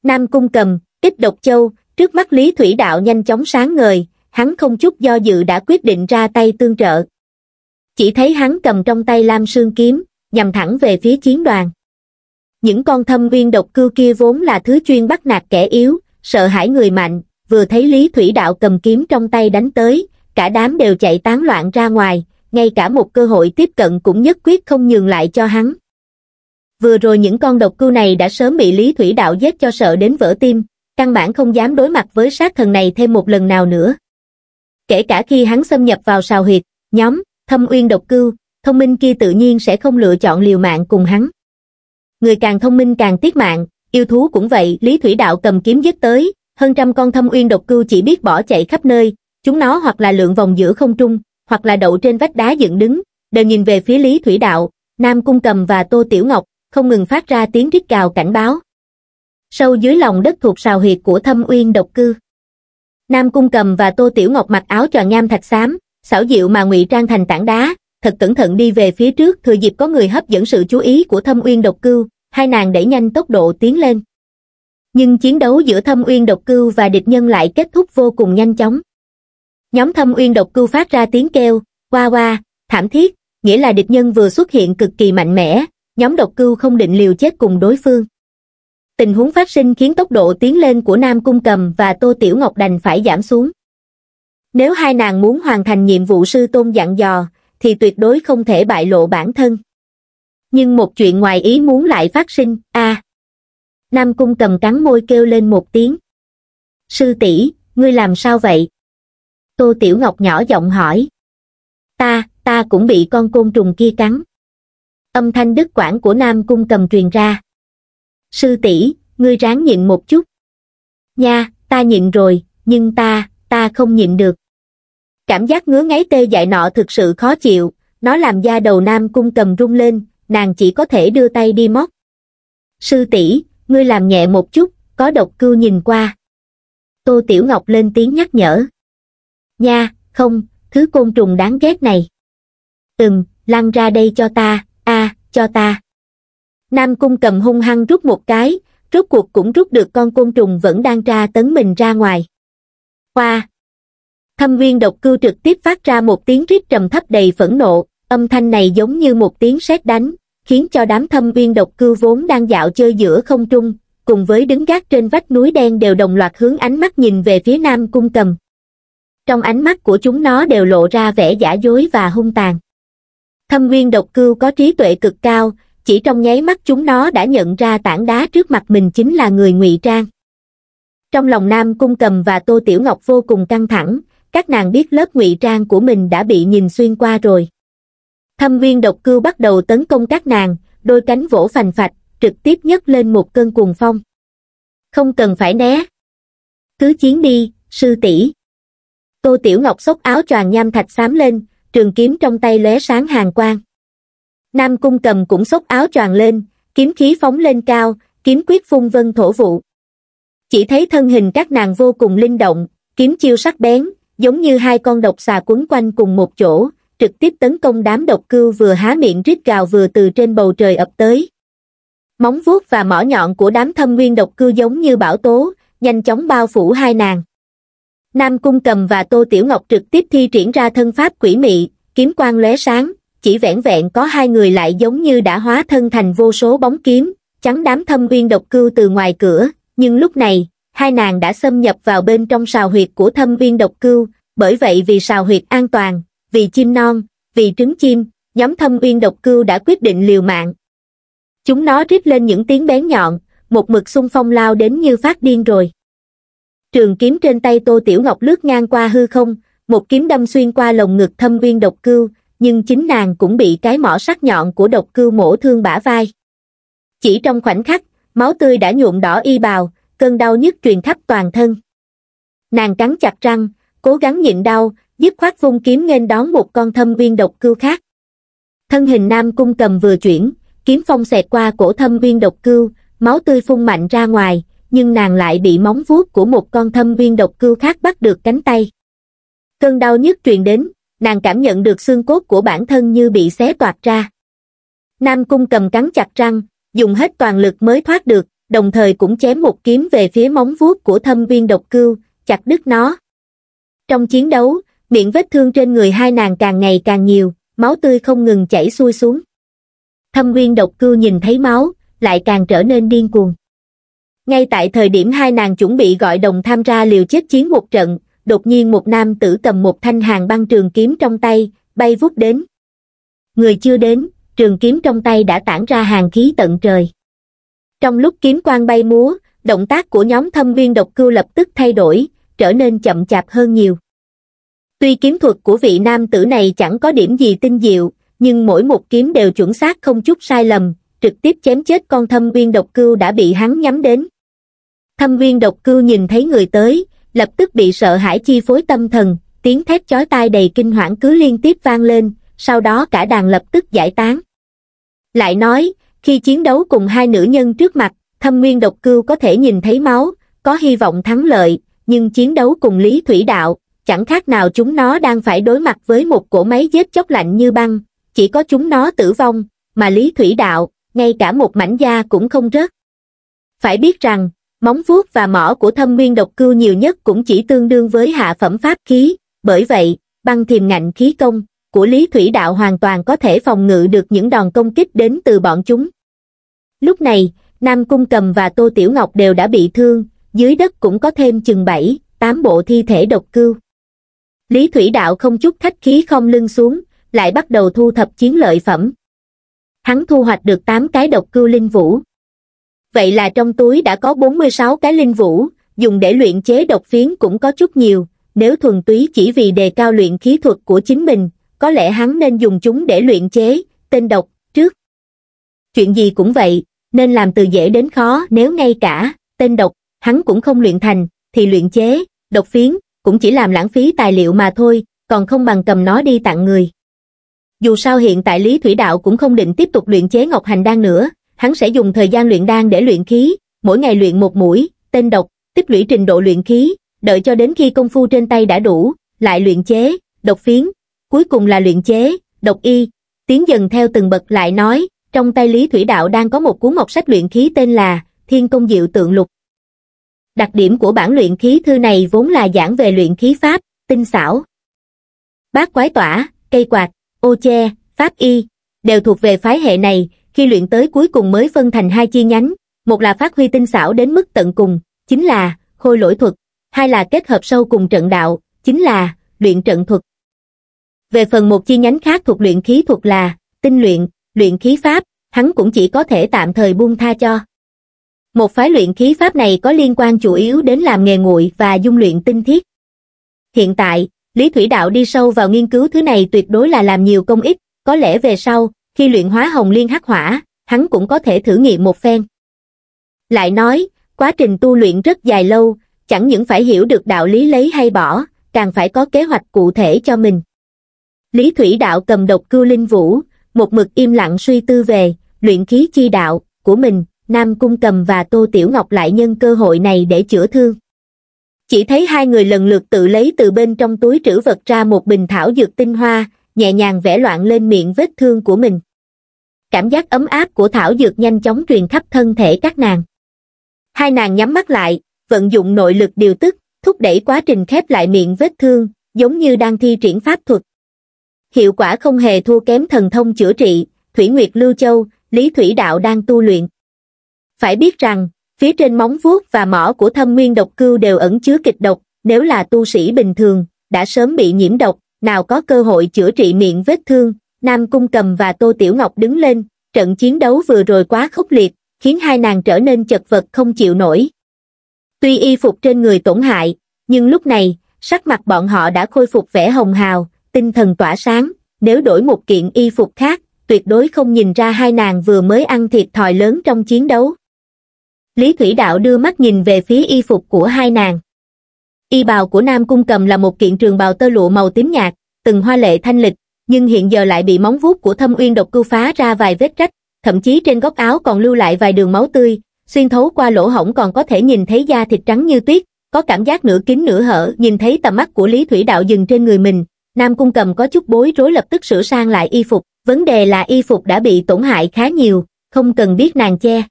Nam Cung Cầm, ít Độc Châu, Trước mắt Lý Thủy Đạo nhanh chóng sáng ngời, hắn không chút do dự đã quyết định ra tay tương trợ. Chỉ thấy hắn cầm trong tay lam sương kiếm, nhằm thẳng về phía chiến đoàn. Những con thâm viên độc cư kia vốn là thứ chuyên bắt nạt kẻ yếu, sợ hãi người mạnh, vừa thấy Lý Thủy Đạo cầm kiếm trong tay đánh tới, cả đám đều chạy tán loạn ra ngoài, ngay cả một cơ hội tiếp cận cũng nhất quyết không nhường lại cho hắn. Vừa rồi những con độc cưu này đã sớm bị Lý Thủy Đạo giết cho sợ đến vỡ tim, căn bản không dám đối mặt với sát thần này thêm một lần nào nữa. Kể cả khi hắn xâm nhập vào sào huyệt, nhóm, thâm uyên độc cưu, thông minh kia tự nhiên sẽ không lựa chọn liều mạng cùng hắn. Người càng thông minh càng tiếc mạng, yêu thú cũng vậy, Lý Thủy Đạo cầm kiếm dứt tới, hơn trăm con thâm uyên độc cưu chỉ biết bỏ chạy khắp nơi, chúng nó hoặc là lượn vòng giữa không trung, hoặc là đậu trên vách đá dựng đứng, đều nhìn về phía Lý Thủy Đạo, Nam Cung Cầm và Tô Tiểu Ngọc, không ngừng phát ra tiếng rít cào cảnh báo sâu dưới lòng đất thuộc sào huyệt của thâm uyên độc cư. Nam Cung Cầm và Tô Tiểu Ngọc mặc áo tròn nham thạch xám, xảo diệu mà ngụy trang thành tảng đá, thật cẩn thận đi về phía trước thừa dịp có người hấp dẫn sự chú ý của thâm uyên độc cư hai nàng đẩy nhanh tốc độ tiến lên. Nhưng chiến đấu giữa thâm uyên độc cư và địch nhân lại kết thúc vô cùng nhanh chóng. Nhóm thâm uyên độc cư phát ra tiếng kêu, qua qua, thảm thiết, nghĩa là địch nhân vừa xuất hiện cực kỳ mạnh mẽ, nhóm độc cư không định liều chết cùng đối phương tình huống phát sinh khiến tốc độ tiến lên của Nam Cung Cầm và Tô Tiểu Ngọc đành phải giảm xuống. Nếu hai nàng muốn hoàn thành nhiệm vụ sư tôn dặn dò, thì tuyệt đối không thể bại lộ bản thân. Nhưng một chuyện ngoài ý muốn lại phát sinh, a à, Nam Cung Cầm cắn môi kêu lên một tiếng. Sư tỷ ngươi làm sao vậy? Tô Tiểu Ngọc nhỏ giọng hỏi. Ta, ta cũng bị con côn trùng kia cắn. Âm thanh đứt quãng của Nam Cung Cầm truyền ra sư tỷ ngươi ráng nhịn một chút nha ta nhịn rồi nhưng ta ta không nhịn được cảm giác ngứa ngáy tê dại nọ thực sự khó chịu nó làm da đầu nam cung cầm rung lên nàng chỉ có thể đưa tay đi móc sư tỷ ngươi làm nhẹ một chút có độc cưu nhìn qua tô tiểu ngọc lên tiếng nhắc nhở nha không thứ côn trùng đáng ghét này ừm lăn ra đây cho ta a cho ta Nam Cung cầm hung hăng rút một cái, rút cuộc cũng rút được con côn trùng vẫn đang tra tấn mình ra ngoài. Hoa! Thâm nguyên độc cư trực tiếp phát ra một tiếng rít trầm thấp đầy phẫn nộ, âm thanh này giống như một tiếng sét đánh, khiến cho đám thâm nguyên độc cư vốn đang dạo chơi giữa không trung, cùng với đứng gác trên vách núi đen đều đồng loạt hướng ánh mắt nhìn về phía Nam Cung cầm. Trong ánh mắt của chúng nó đều lộ ra vẻ giả dối và hung tàn. Thâm nguyên độc cưu có trí tuệ cực cao, chỉ trong nháy mắt chúng nó đã nhận ra tảng đá trước mặt mình chính là người ngụy trang trong lòng nam cung cầm và tô tiểu ngọc vô cùng căng thẳng các nàng biết lớp ngụy trang của mình đã bị nhìn xuyên qua rồi thâm viên độc cư bắt đầu tấn công các nàng đôi cánh vỗ phành phạch trực tiếp nhấc lên một cơn cuồng phong không cần phải né cứ chiến đi sư tỷ tô tiểu ngọc xốc áo choàng nham thạch xám lên trường kiếm trong tay lóe sáng hàng quang nam cung cầm cũng xốc áo choàng lên kiếm khí phóng lên cao kiếm quyết phun vân thổ vụ chỉ thấy thân hình các nàng vô cùng linh động kiếm chiêu sắc bén giống như hai con độc xà quấn quanh cùng một chỗ trực tiếp tấn công đám độc cưu vừa há miệng rít gào vừa từ trên bầu trời ập tới móng vuốt và mỏ nhọn của đám thâm nguyên độc cư giống như bão tố nhanh chóng bao phủ hai nàng nam cung cầm và tô tiểu ngọc trực tiếp thi triển ra thân pháp quỷ mị kiếm quang lóe sáng chỉ vẻn vẹn có hai người lại giống như đã hóa thân thành vô số bóng kiếm, chắn đám thâm uyên độc cưu từ ngoài cửa, nhưng lúc này, hai nàng đã xâm nhập vào bên trong sào huyệt của thâm uyên độc cưu, bởi vậy vì sào huyệt an toàn, vì chim non, vì trứng chim, nhóm thâm uyên độc cưu đã quyết định liều mạng. Chúng nó rít lên những tiếng bén nhọn, một mực xung phong lao đến như phát điên rồi. Trường kiếm trên tay Tô Tiểu Ngọc lướt ngang qua hư không, một kiếm đâm xuyên qua lồng ngực thâm uyên độc cưu, nhưng chính nàng cũng bị cái mỏ sắc nhọn của độc cưu mổ thương bả vai. Chỉ trong khoảnh khắc, máu tươi đã nhuộm đỏ y bào, cơn đau nhức truyền khắp toàn thân. Nàng cắn chặt răng, cố gắng nhịn đau, dứt khoát vung kiếm nghênh đón một con thâm viên độc cưu khác. Thân hình nam cung cầm vừa chuyển, kiếm phong xẹt qua cổ thâm viên độc cưu, máu tươi phun mạnh ra ngoài, nhưng nàng lại bị móng vuốt của một con thâm viên độc cưu khác bắt được cánh tay. Cơn đau nhức truyền đến, nàng cảm nhận được xương cốt của bản thân như bị xé toạc ra. Nam cung cầm cắn chặt răng, dùng hết toàn lực mới thoát được, đồng thời cũng chém một kiếm về phía móng vuốt của thâm viên độc cưu, chặt đứt nó. Trong chiến đấu, miệng vết thương trên người hai nàng càng ngày càng nhiều, máu tươi không ngừng chảy xuôi xuống. Thâm viên độc cưu nhìn thấy máu, lại càng trở nên điên cuồng. Ngay tại thời điểm hai nàng chuẩn bị gọi đồng tham gia liều chết chiến một trận, đột nhiên một nam tử cầm một thanh hàng băng trường kiếm trong tay, bay vút đến. Người chưa đến, trường kiếm trong tay đã tản ra hàng khí tận trời. Trong lúc kiếm quang bay múa, động tác của nhóm thâm viên độc cưu lập tức thay đổi, trở nên chậm chạp hơn nhiều. Tuy kiếm thuật của vị nam tử này chẳng có điểm gì tinh diệu, nhưng mỗi một kiếm đều chuẩn xác không chút sai lầm, trực tiếp chém chết con thâm viên độc cưu đã bị hắn nhắm đến. Thâm viên độc cưu nhìn thấy người tới, lập tức bị sợ hãi chi phối tâm thần tiếng thét chói tai đầy kinh hoảng cứ liên tiếp vang lên sau đó cả đàn lập tức giải tán lại nói khi chiến đấu cùng hai nữ nhân trước mặt thâm nguyên độc cưu có thể nhìn thấy máu có hy vọng thắng lợi nhưng chiến đấu cùng lý thủy đạo chẳng khác nào chúng nó đang phải đối mặt với một cỗ máy giết chóc lạnh như băng chỉ có chúng nó tử vong mà lý thủy đạo ngay cả một mảnh da cũng không rớt phải biết rằng Móng vuốt và mỏ của thâm nguyên độc cưu nhiều nhất cũng chỉ tương đương với hạ phẩm pháp khí, bởi vậy, băng thiềm ngạnh khí công của Lý Thủy Đạo hoàn toàn có thể phòng ngự được những đòn công kích đến từ bọn chúng. Lúc này, Nam Cung Cầm và Tô Tiểu Ngọc đều đã bị thương, dưới đất cũng có thêm chừng bảy, tám bộ thi thể độc cưu. Lý Thủy Đạo không chút khách khí không lưng xuống, lại bắt đầu thu thập chiến lợi phẩm. Hắn thu hoạch được 8 cái độc cưu linh vũ, vậy là trong túi đã có bốn mươi sáu cái linh vũ dùng để luyện chế độc phiến cũng có chút nhiều nếu thuần túy chỉ vì đề cao luyện khí thuật của chính mình có lẽ hắn nên dùng chúng để luyện chế tên độc trước chuyện gì cũng vậy nên làm từ dễ đến khó nếu ngay cả tên độc hắn cũng không luyện thành thì luyện chế độc phiến cũng chỉ làm lãng phí tài liệu mà thôi còn không bằng cầm nó đi tặng người dù sao hiện tại lý thủy đạo cũng không định tiếp tục luyện chế ngọc hành đan nữa hắn sẽ dùng thời gian luyện đan để luyện khí, mỗi ngày luyện một mũi, tên độc, tích lũy trình độ luyện khí, đợi cho đến khi công phu trên tay đã đủ, lại luyện chế, độc phiến, cuối cùng là luyện chế, độc y, tiến dần theo từng bậc lại nói, trong tay Lý Thủy Đạo đang có một cuốn mộc sách luyện khí tên là Thiên Công Diệu Tượng Lục. Đặc điểm của bản luyện khí thư này vốn là giảng về luyện khí pháp, tinh xảo. Bát quái tỏa, cây quạt, ô che, pháp y, đều thuộc về phái hệ này, khi luyện tới cuối cùng mới phân thành hai chi nhánh, một là phát huy tinh xảo đến mức tận cùng, chính là khôi lỗi thuật, hai là kết hợp sâu cùng trận đạo, chính là luyện trận thuật. Về phần một chi nhánh khác thuộc luyện khí thuật là tinh luyện, luyện khí pháp, hắn cũng chỉ có thể tạm thời buông tha cho. Một phái luyện khí pháp này có liên quan chủ yếu đến làm nghề nguội và dung luyện tinh thiết. Hiện tại, Lý Thủy Đạo đi sâu vào nghiên cứu thứ này tuyệt đối là làm nhiều công ích, có lẽ về sau, khi luyện hóa hồng liên hắc hỏa, hắn cũng có thể thử nghiệm một phen. Lại nói, quá trình tu luyện rất dài lâu, chẳng những phải hiểu được đạo lý lấy hay bỏ, càng phải có kế hoạch cụ thể cho mình. Lý Thủy Đạo cầm độc cưu linh vũ, một mực im lặng suy tư về, luyện khí chi đạo, của mình, Nam Cung Cầm và Tô Tiểu Ngọc lại nhân cơ hội này để chữa thương. Chỉ thấy hai người lần lượt tự lấy từ bên trong túi trữ vật ra một bình thảo dược tinh hoa, nhẹ nhàng vẽ loạn lên miệng vết thương của mình cảm giác ấm áp của thảo dược nhanh chóng truyền khắp thân thể các nàng. Hai nàng nhắm mắt lại, vận dụng nội lực điều tức, thúc đẩy quá trình khép lại miệng vết thương, giống như đang thi triển pháp thuật. Hiệu quả không hề thua kém thần thông chữa trị, Thủy Nguyệt Lưu Châu, Lý Thủy Đạo đang tu luyện. Phải biết rằng, phía trên móng vuốt và mỏ của thâm nguyên độc cưu đều ẩn chứa kịch độc, nếu là tu sĩ bình thường, đã sớm bị nhiễm độc, nào có cơ hội chữa trị miệng vết thương, Nam Cung Cầm và Tô Tiểu Ngọc đứng lên, trận chiến đấu vừa rồi quá khốc liệt, khiến hai nàng trở nên chật vật không chịu nổi. Tuy y phục trên người tổn hại, nhưng lúc này, sắc mặt bọn họ đã khôi phục vẻ hồng hào, tinh thần tỏa sáng, nếu đổi một kiện y phục khác, tuyệt đối không nhìn ra hai nàng vừa mới ăn thiệt thòi lớn trong chiến đấu. Lý Thủy Đạo đưa mắt nhìn về phía y phục của hai nàng. Y bào của Nam Cung Cầm là một kiện trường bào tơ lụa màu tím nhạt, từng hoa lệ thanh lịch, nhưng hiện giờ lại bị móng vuốt của thâm uyên độc cưu phá ra vài vết rách, thậm chí trên góc áo còn lưu lại vài đường máu tươi, xuyên thấu qua lỗ hổng còn có thể nhìn thấy da thịt trắng như tuyết, có cảm giác nửa kín nửa hở, nhìn thấy tầm mắt của Lý Thủy Đạo dừng trên người mình, Nam Cung Cầm có chút bối rối lập tức sửa sang lại y phục, vấn đề là y phục đã bị tổn hại khá nhiều, không cần biết nàng che.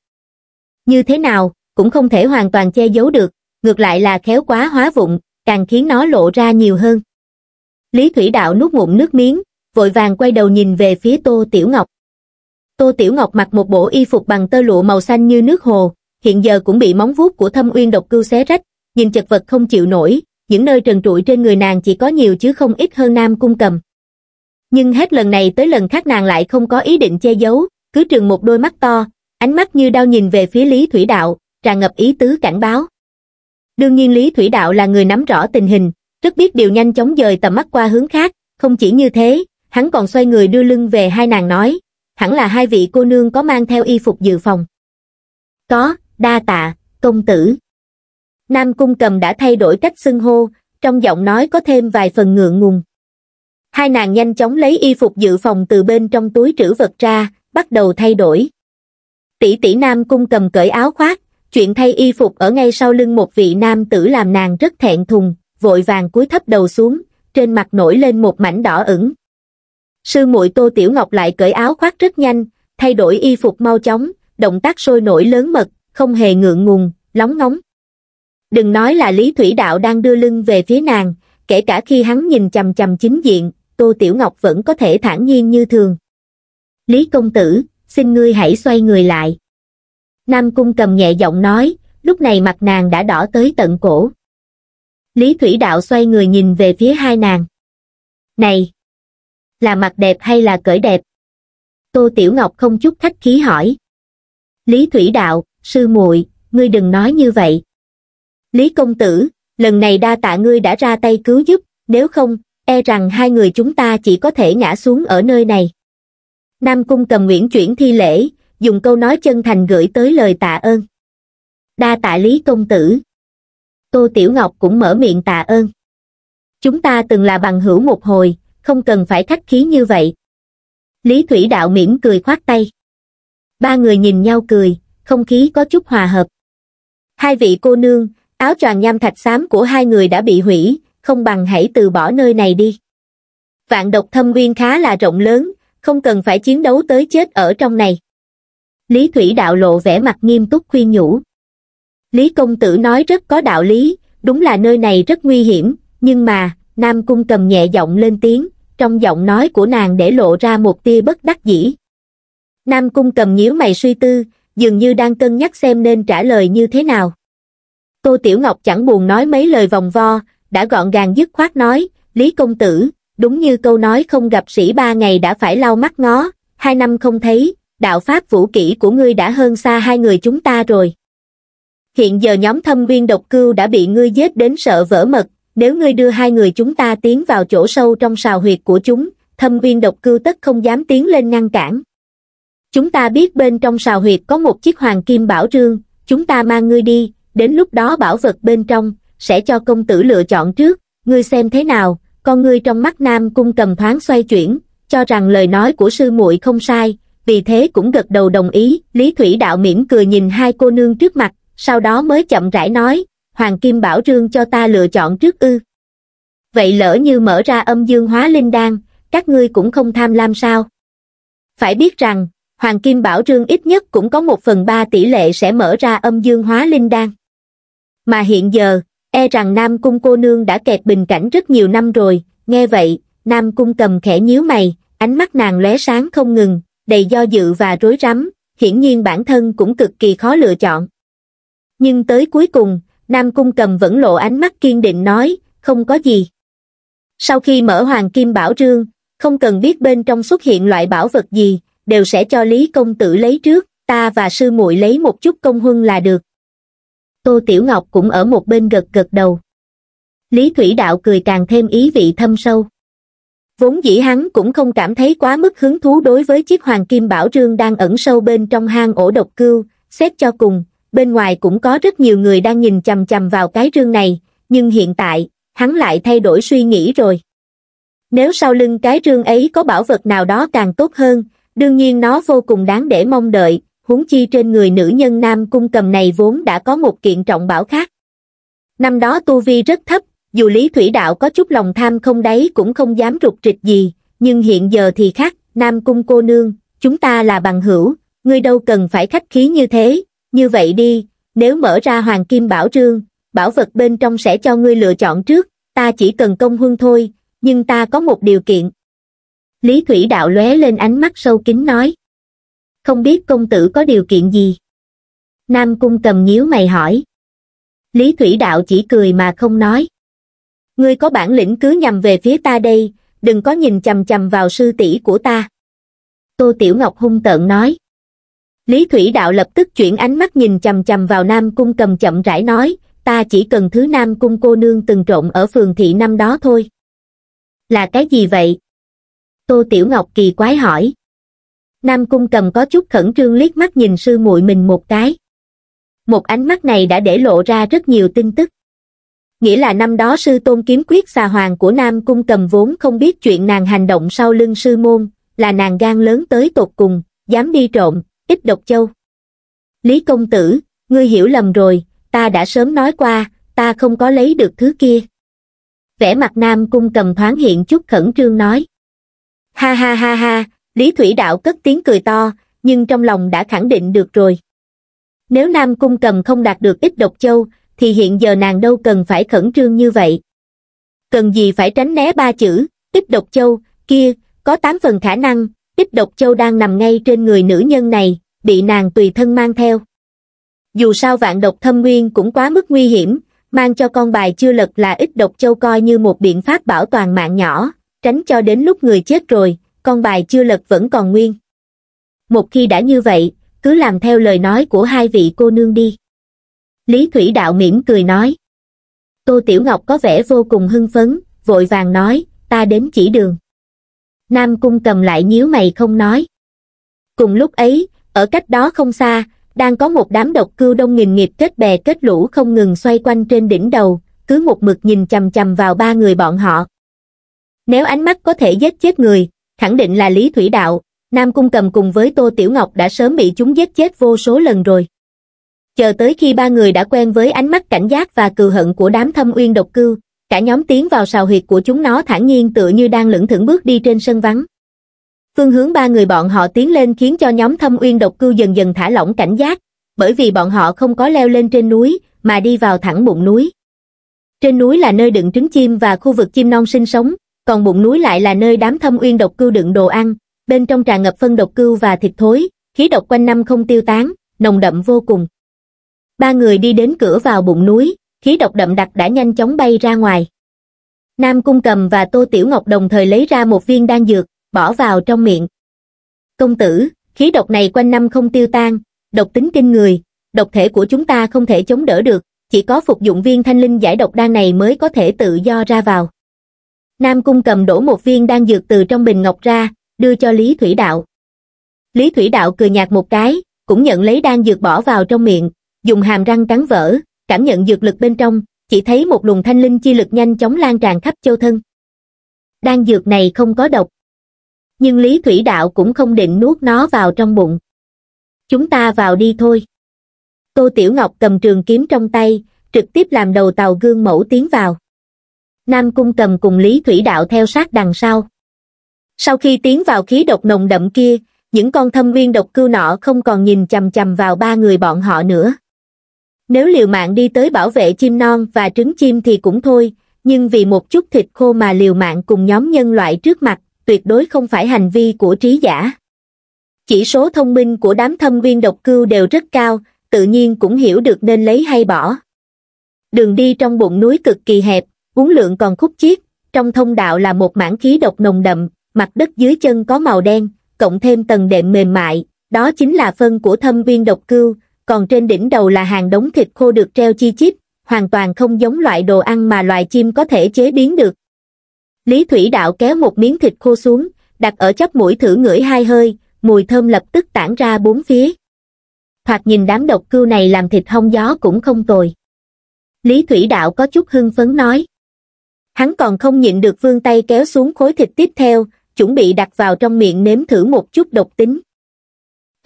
Như thế nào, cũng không thể hoàn toàn che giấu được, ngược lại là khéo quá hóa vụng, càng khiến nó lộ ra nhiều hơn. Lý Thủy Đạo nuốt ngụm nước miếng, vội vàng quay đầu nhìn về phía Tô Tiểu Ngọc. Tô Tiểu Ngọc mặc một bộ y phục bằng tơ lụa màu xanh như nước hồ, hiện giờ cũng bị móng vuốt của thâm uyên độc cưu xé rách, nhìn chật vật không chịu nổi, những nơi trần trụi trên người nàng chỉ có nhiều chứ không ít hơn nam cung cầm. Nhưng hết lần này tới lần khác nàng lại không có ý định che giấu, cứ trừng một đôi mắt to, ánh mắt như đau nhìn về phía Lý Thủy Đạo, tràn ngập ý tứ cảnh báo. Đương nhiên Lý Thủy Đạo là người nắm rõ tình hình, rất biết điều nhanh chóng dời tầm mắt qua hướng khác, không chỉ như thế, hắn còn xoay người đưa lưng về hai nàng nói, hẳn là hai vị cô nương có mang theo y phục dự phòng. Có, đa tạ, công tử. Nam Cung Cầm đã thay đổi cách xưng hô, trong giọng nói có thêm vài phần ngượng ngùng. Hai nàng nhanh chóng lấy y phục dự phòng từ bên trong túi trữ vật ra, bắt đầu thay đổi. Tỷ tỷ Nam Cung Cầm cởi áo khoác, chuyện thay y phục ở ngay sau lưng một vị nam tử làm nàng rất thẹn thùng, vội vàng cúi thấp đầu xuống, trên mặt nổi lên một mảnh đỏ ửng sư muội tô tiểu ngọc lại cởi áo khoác rất nhanh thay đổi y phục mau chóng động tác sôi nổi lớn mật không hề ngượng ngùng lóng ngóng đừng nói là lý thủy đạo đang đưa lưng về phía nàng kể cả khi hắn nhìn chằm chằm chính diện tô tiểu ngọc vẫn có thể thản nhiên như thường lý công tử xin ngươi hãy xoay người lại nam cung cầm nhẹ giọng nói lúc này mặt nàng đã đỏ tới tận cổ lý thủy đạo xoay người nhìn về phía hai nàng này là mặt đẹp hay là cởi đẹp tô tiểu ngọc không chút khách khí hỏi lý thủy đạo sư muội ngươi đừng nói như vậy lý công tử lần này đa tạ ngươi đã ra tay cứu giúp nếu không e rằng hai người chúng ta chỉ có thể ngã xuống ở nơi này nam cung cầm nguyễn chuyển thi lễ dùng câu nói chân thành gửi tới lời tạ ơn đa tạ lý công tử tô tiểu ngọc cũng mở miệng tạ ơn chúng ta từng là bằng hữu một hồi không cần phải khách khí như vậy. Lý Thủy Đạo mỉm cười khoát tay. Ba người nhìn nhau cười, không khí có chút hòa hợp. Hai vị cô nương, áo choàng nham thạch xám của hai người đã bị hủy, không bằng hãy từ bỏ nơi này đi. Vạn độc thâm nguyên khá là rộng lớn, không cần phải chiến đấu tới chết ở trong này. Lý Thủy Đạo lộ vẻ mặt nghiêm túc khuyên nhủ. Lý Công Tử nói rất có đạo lý, đúng là nơi này rất nguy hiểm, nhưng mà, Nam Cung cầm nhẹ giọng lên tiếng, trong giọng nói của nàng để lộ ra một tia bất đắc dĩ. Nam Cung cầm nhíu mày suy tư, dường như đang cân nhắc xem nên trả lời như thế nào. Tô Tiểu Ngọc chẳng buồn nói mấy lời vòng vo, đã gọn gàng dứt khoát nói, Lý Công Tử, đúng như câu nói không gặp sĩ ba ngày đã phải lau mắt ngó, hai năm không thấy, đạo pháp vũ kỹ của ngươi đã hơn xa hai người chúng ta rồi. Hiện giờ nhóm thâm viên độc cưu đã bị ngươi giết đến sợ vỡ mật, nếu ngươi đưa hai người chúng ta tiến vào chỗ sâu trong sào huyệt của chúng, thâm viên độc cư tất không dám tiến lên ngăn cản. Chúng ta biết bên trong sào huyệt có một chiếc hoàng kim bảo trương, chúng ta mang ngươi đi, đến lúc đó bảo vật bên trong, sẽ cho công tử lựa chọn trước, ngươi xem thế nào, con ngươi trong mắt nam cung cầm thoáng xoay chuyển, cho rằng lời nói của sư muội không sai, vì thế cũng gật đầu đồng ý, Lý Thủy Đạo mỉm cười nhìn hai cô nương trước mặt, sau đó mới chậm rãi nói, hoàng kim bảo trương cho ta lựa chọn trước ư vậy lỡ như mở ra âm dương hóa linh đan các ngươi cũng không tham lam sao phải biết rằng hoàng kim bảo trương ít nhất cũng có một phần ba tỷ lệ sẽ mở ra âm dương hóa linh đan mà hiện giờ e rằng nam cung cô nương đã kẹt bình cảnh rất nhiều năm rồi nghe vậy nam cung cầm khẽ nhíu mày ánh mắt nàng lóe sáng không ngừng đầy do dự và rối rắm hiển nhiên bản thân cũng cực kỳ khó lựa chọn nhưng tới cuối cùng nam cung cầm vẫn lộ ánh mắt kiên định nói không có gì sau khi mở hoàng kim bảo trương, không cần biết bên trong xuất hiện loại bảo vật gì đều sẽ cho lý công tử lấy trước ta và sư muội lấy một chút công huân là được tô tiểu ngọc cũng ở một bên gật gật đầu lý thủy đạo cười càng thêm ý vị thâm sâu vốn dĩ hắn cũng không cảm thấy quá mức hứng thú đối với chiếc hoàng kim bảo trương đang ẩn sâu bên trong hang ổ độc cưu xét cho cùng bên ngoài cũng có rất nhiều người đang nhìn chầm chầm vào cái rương này, nhưng hiện tại, hắn lại thay đổi suy nghĩ rồi. Nếu sau lưng cái rương ấy có bảo vật nào đó càng tốt hơn, đương nhiên nó vô cùng đáng để mong đợi, huống chi trên người nữ nhân nam cung cầm này vốn đã có một kiện trọng bảo khác. Năm đó tu vi rất thấp, dù Lý Thủy Đạo có chút lòng tham không đáy cũng không dám rụt rịch gì, nhưng hiện giờ thì khác, nam cung cô nương, chúng ta là bằng hữu, ngươi đâu cần phải khách khí như thế, như vậy đi, nếu mở ra hoàng kim bảo trương, bảo vật bên trong sẽ cho ngươi lựa chọn trước, ta chỉ cần công huân thôi, nhưng ta có một điều kiện. Lý Thủy Đạo lóe lên ánh mắt sâu kín nói. Không biết công tử có điều kiện gì? Nam Cung cầm nhíu mày hỏi. Lý Thủy Đạo chỉ cười mà không nói. Ngươi có bản lĩnh cứ nhằm về phía ta đây, đừng có nhìn chầm chầm vào sư tỷ của ta. Tô Tiểu Ngọc hung tợn nói lý thủy đạo lập tức chuyển ánh mắt nhìn chầm chầm vào nam cung cầm chậm rãi nói ta chỉ cần thứ nam cung cô nương từng trộn ở phường thị năm đó thôi là cái gì vậy tô tiểu ngọc kỳ quái hỏi nam cung cầm có chút khẩn trương liếc mắt nhìn sư muội mình một cái một ánh mắt này đã để lộ ra rất nhiều tin tức nghĩa là năm đó sư tôn kiếm quyết xà hoàng của nam cung cầm vốn không biết chuyện nàng hành động sau lưng sư môn là nàng gan lớn tới tột cùng dám đi trộm ít độc châu lý công tử ngươi hiểu lầm rồi ta đã sớm nói qua ta không có lấy được thứ kia vẻ mặt nam cung cầm thoáng hiện chút khẩn trương nói ha ha ha ha lý thủy đạo cất tiếng cười to nhưng trong lòng đã khẳng định được rồi nếu nam cung cầm không đạt được ít độc châu thì hiện giờ nàng đâu cần phải khẩn trương như vậy cần gì phải tránh né ba chữ ít độc châu kia có tám phần khả năng ít độc châu đang nằm ngay trên người nữ nhân này bị nàng tùy thân mang theo dù sao vạn độc thâm nguyên cũng quá mức nguy hiểm mang cho con bài chưa lật là ít độc châu coi như một biện pháp bảo toàn mạng nhỏ tránh cho đến lúc người chết rồi con bài chưa lật vẫn còn nguyên một khi đã như vậy cứ làm theo lời nói của hai vị cô nương đi lý thủy đạo mỉm cười nói tô tiểu ngọc có vẻ vô cùng hưng phấn vội vàng nói ta đến chỉ đường nam cung cầm lại nhíu mày không nói cùng lúc ấy ở cách đó không xa đang có một đám độc cưu đông nghìn nghiệp kết bè kết lũ không ngừng xoay quanh trên đỉnh đầu cứ một mực nhìn chằm chằm vào ba người bọn họ nếu ánh mắt có thể giết chết người khẳng định là lý thủy đạo nam cung cầm cùng với tô tiểu ngọc đã sớm bị chúng giết chết vô số lần rồi chờ tới khi ba người đã quen với ánh mắt cảnh giác và cừu hận của đám thâm uyên độc cưu cả nhóm tiến vào sào huyệt của chúng nó thản nhiên tựa như đang lững thững bước đi trên sân vắng. Phương hướng ba người bọn họ tiến lên khiến cho nhóm thâm uyên độc cư dần dần thả lỏng cảnh giác, bởi vì bọn họ không có leo lên trên núi, mà đi vào thẳng bụng núi. Trên núi là nơi đựng trứng chim và khu vực chim non sinh sống, còn bụng núi lại là nơi đám thâm uyên độc cư đựng đồ ăn, bên trong tràn ngập phân độc cư và thịt thối, khí độc quanh năm không tiêu tán, nồng đậm vô cùng. Ba người đi đến cửa vào bụng núi, khí độc đậm đặc đã nhanh chóng bay ra ngoài nam cung cầm và tô tiểu ngọc đồng thời lấy ra một viên đan dược bỏ vào trong miệng công tử khí độc này quanh năm không tiêu tan độc tính kinh người độc thể của chúng ta không thể chống đỡ được chỉ có phục dụng viên thanh linh giải độc đan này mới có thể tự do ra vào nam cung cầm đổ một viên đan dược từ trong bình ngọc ra đưa cho lý thủy đạo lý thủy đạo cười nhạt một cái cũng nhận lấy đan dược bỏ vào trong miệng dùng hàm răng cắn vỡ cảm nhận dược lực bên trong, chỉ thấy một luồng thanh linh chi lực nhanh chóng lan tràn khắp châu thân. Đan dược này không có độc. Nhưng Lý Thủy Đạo cũng không định nuốt nó vào trong bụng. Chúng ta vào đi thôi. Tô Tiểu Ngọc cầm trường kiếm trong tay, trực tiếp làm đầu tàu gương mẫu tiến vào. Nam Cung cầm cùng Lý Thủy Đạo theo sát đằng sau. Sau khi tiến vào khí độc nồng đậm kia, những con thâm nguyên độc cưu nọ không còn nhìn chầm chầm vào ba người bọn họ nữa. Nếu liều mạng đi tới bảo vệ chim non và trứng chim thì cũng thôi, nhưng vì một chút thịt khô mà liều mạng cùng nhóm nhân loại trước mặt, tuyệt đối không phải hành vi của trí giả. Chỉ số thông minh của đám thâm viên độc cưu đều rất cao, tự nhiên cũng hiểu được nên lấy hay bỏ. Đường đi trong bụng núi cực kỳ hẹp, uống lượng còn khúc chiết, trong thông đạo là một mảng khí độc nồng đậm, mặt đất dưới chân có màu đen, cộng thêm tầng đệm mềm mại, đó chính là phân của thâm viên độc cưu, còn trên đỉnh đầu là hàng đống thịt khô được treo chi chít, hoàn toàn không giống loại đồ ăn mà loài chim có thể chế biến được. Lý Thủy Đạo kéo một miếng thịt khô xuống, đặt ở chóp mũi thử ngửi hai hơi, mùi thơm lập tức tản ra bốn phía. Thoạt nhìn đám độc cưu này làm thịt hông gió cũng không tồi. Lý Thủy Đạo có chút hưng phấn nói. Hắn còn không nhịn được vương tay kéo xuống khối thịt tiếp theo, chuẩn bị đặt vào trong miệng nếm thử một chút độc tính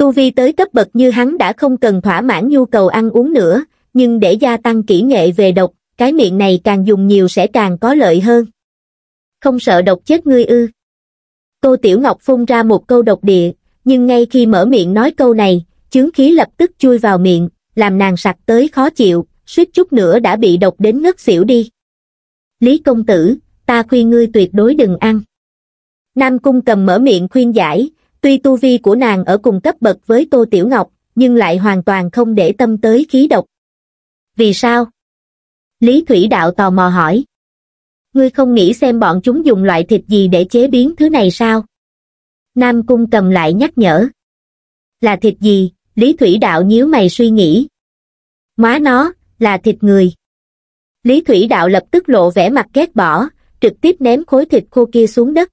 tu vi tới cấp bậc như hắn đã không cần thỏa mãn nhu cầu ăn uống nữa nhưng để gia tăng kỹ nghệ về độc cái miệng này càng dùng nhiều sẽ càng có lợi hơn không sợ độc chết ngươi ư cô tiểu ngọc phun ra một câu độc địa nhưng ngay khi mở miệng nói câu này chướng khí lập tức chui vào miệng làm nàng sặc tới khó chịu suýt chút nữa đã bị độc đến ngất xỉu đi lý công tử ta khuyên ngươi tuyệt đối đừng ăn nam cung cầm mở miệng khuyên giải tuy tu vi của nàng ở cùng cấp bậc với Tô Tiểu Ngọc, nhưng lại hoàn toàn không để tâm tới khí độc. Vì sao? Lý Thủy Đạo tò mò hỏi. Ngươi không nghĩ xem bọn chúng dùng loại thịt gì để chế biến thứ này sao? Nam Cung cầm lại nhắc nhở. Là thịt gì? Lý Thủy Đạo nhíu mày suy nghĩ. Má nó, là thịt người. Lý Thủy Đạo lập tức lộ vẻ mặt ghét bỏ, trực tiếp ném khối thịt khô kia xuống đất.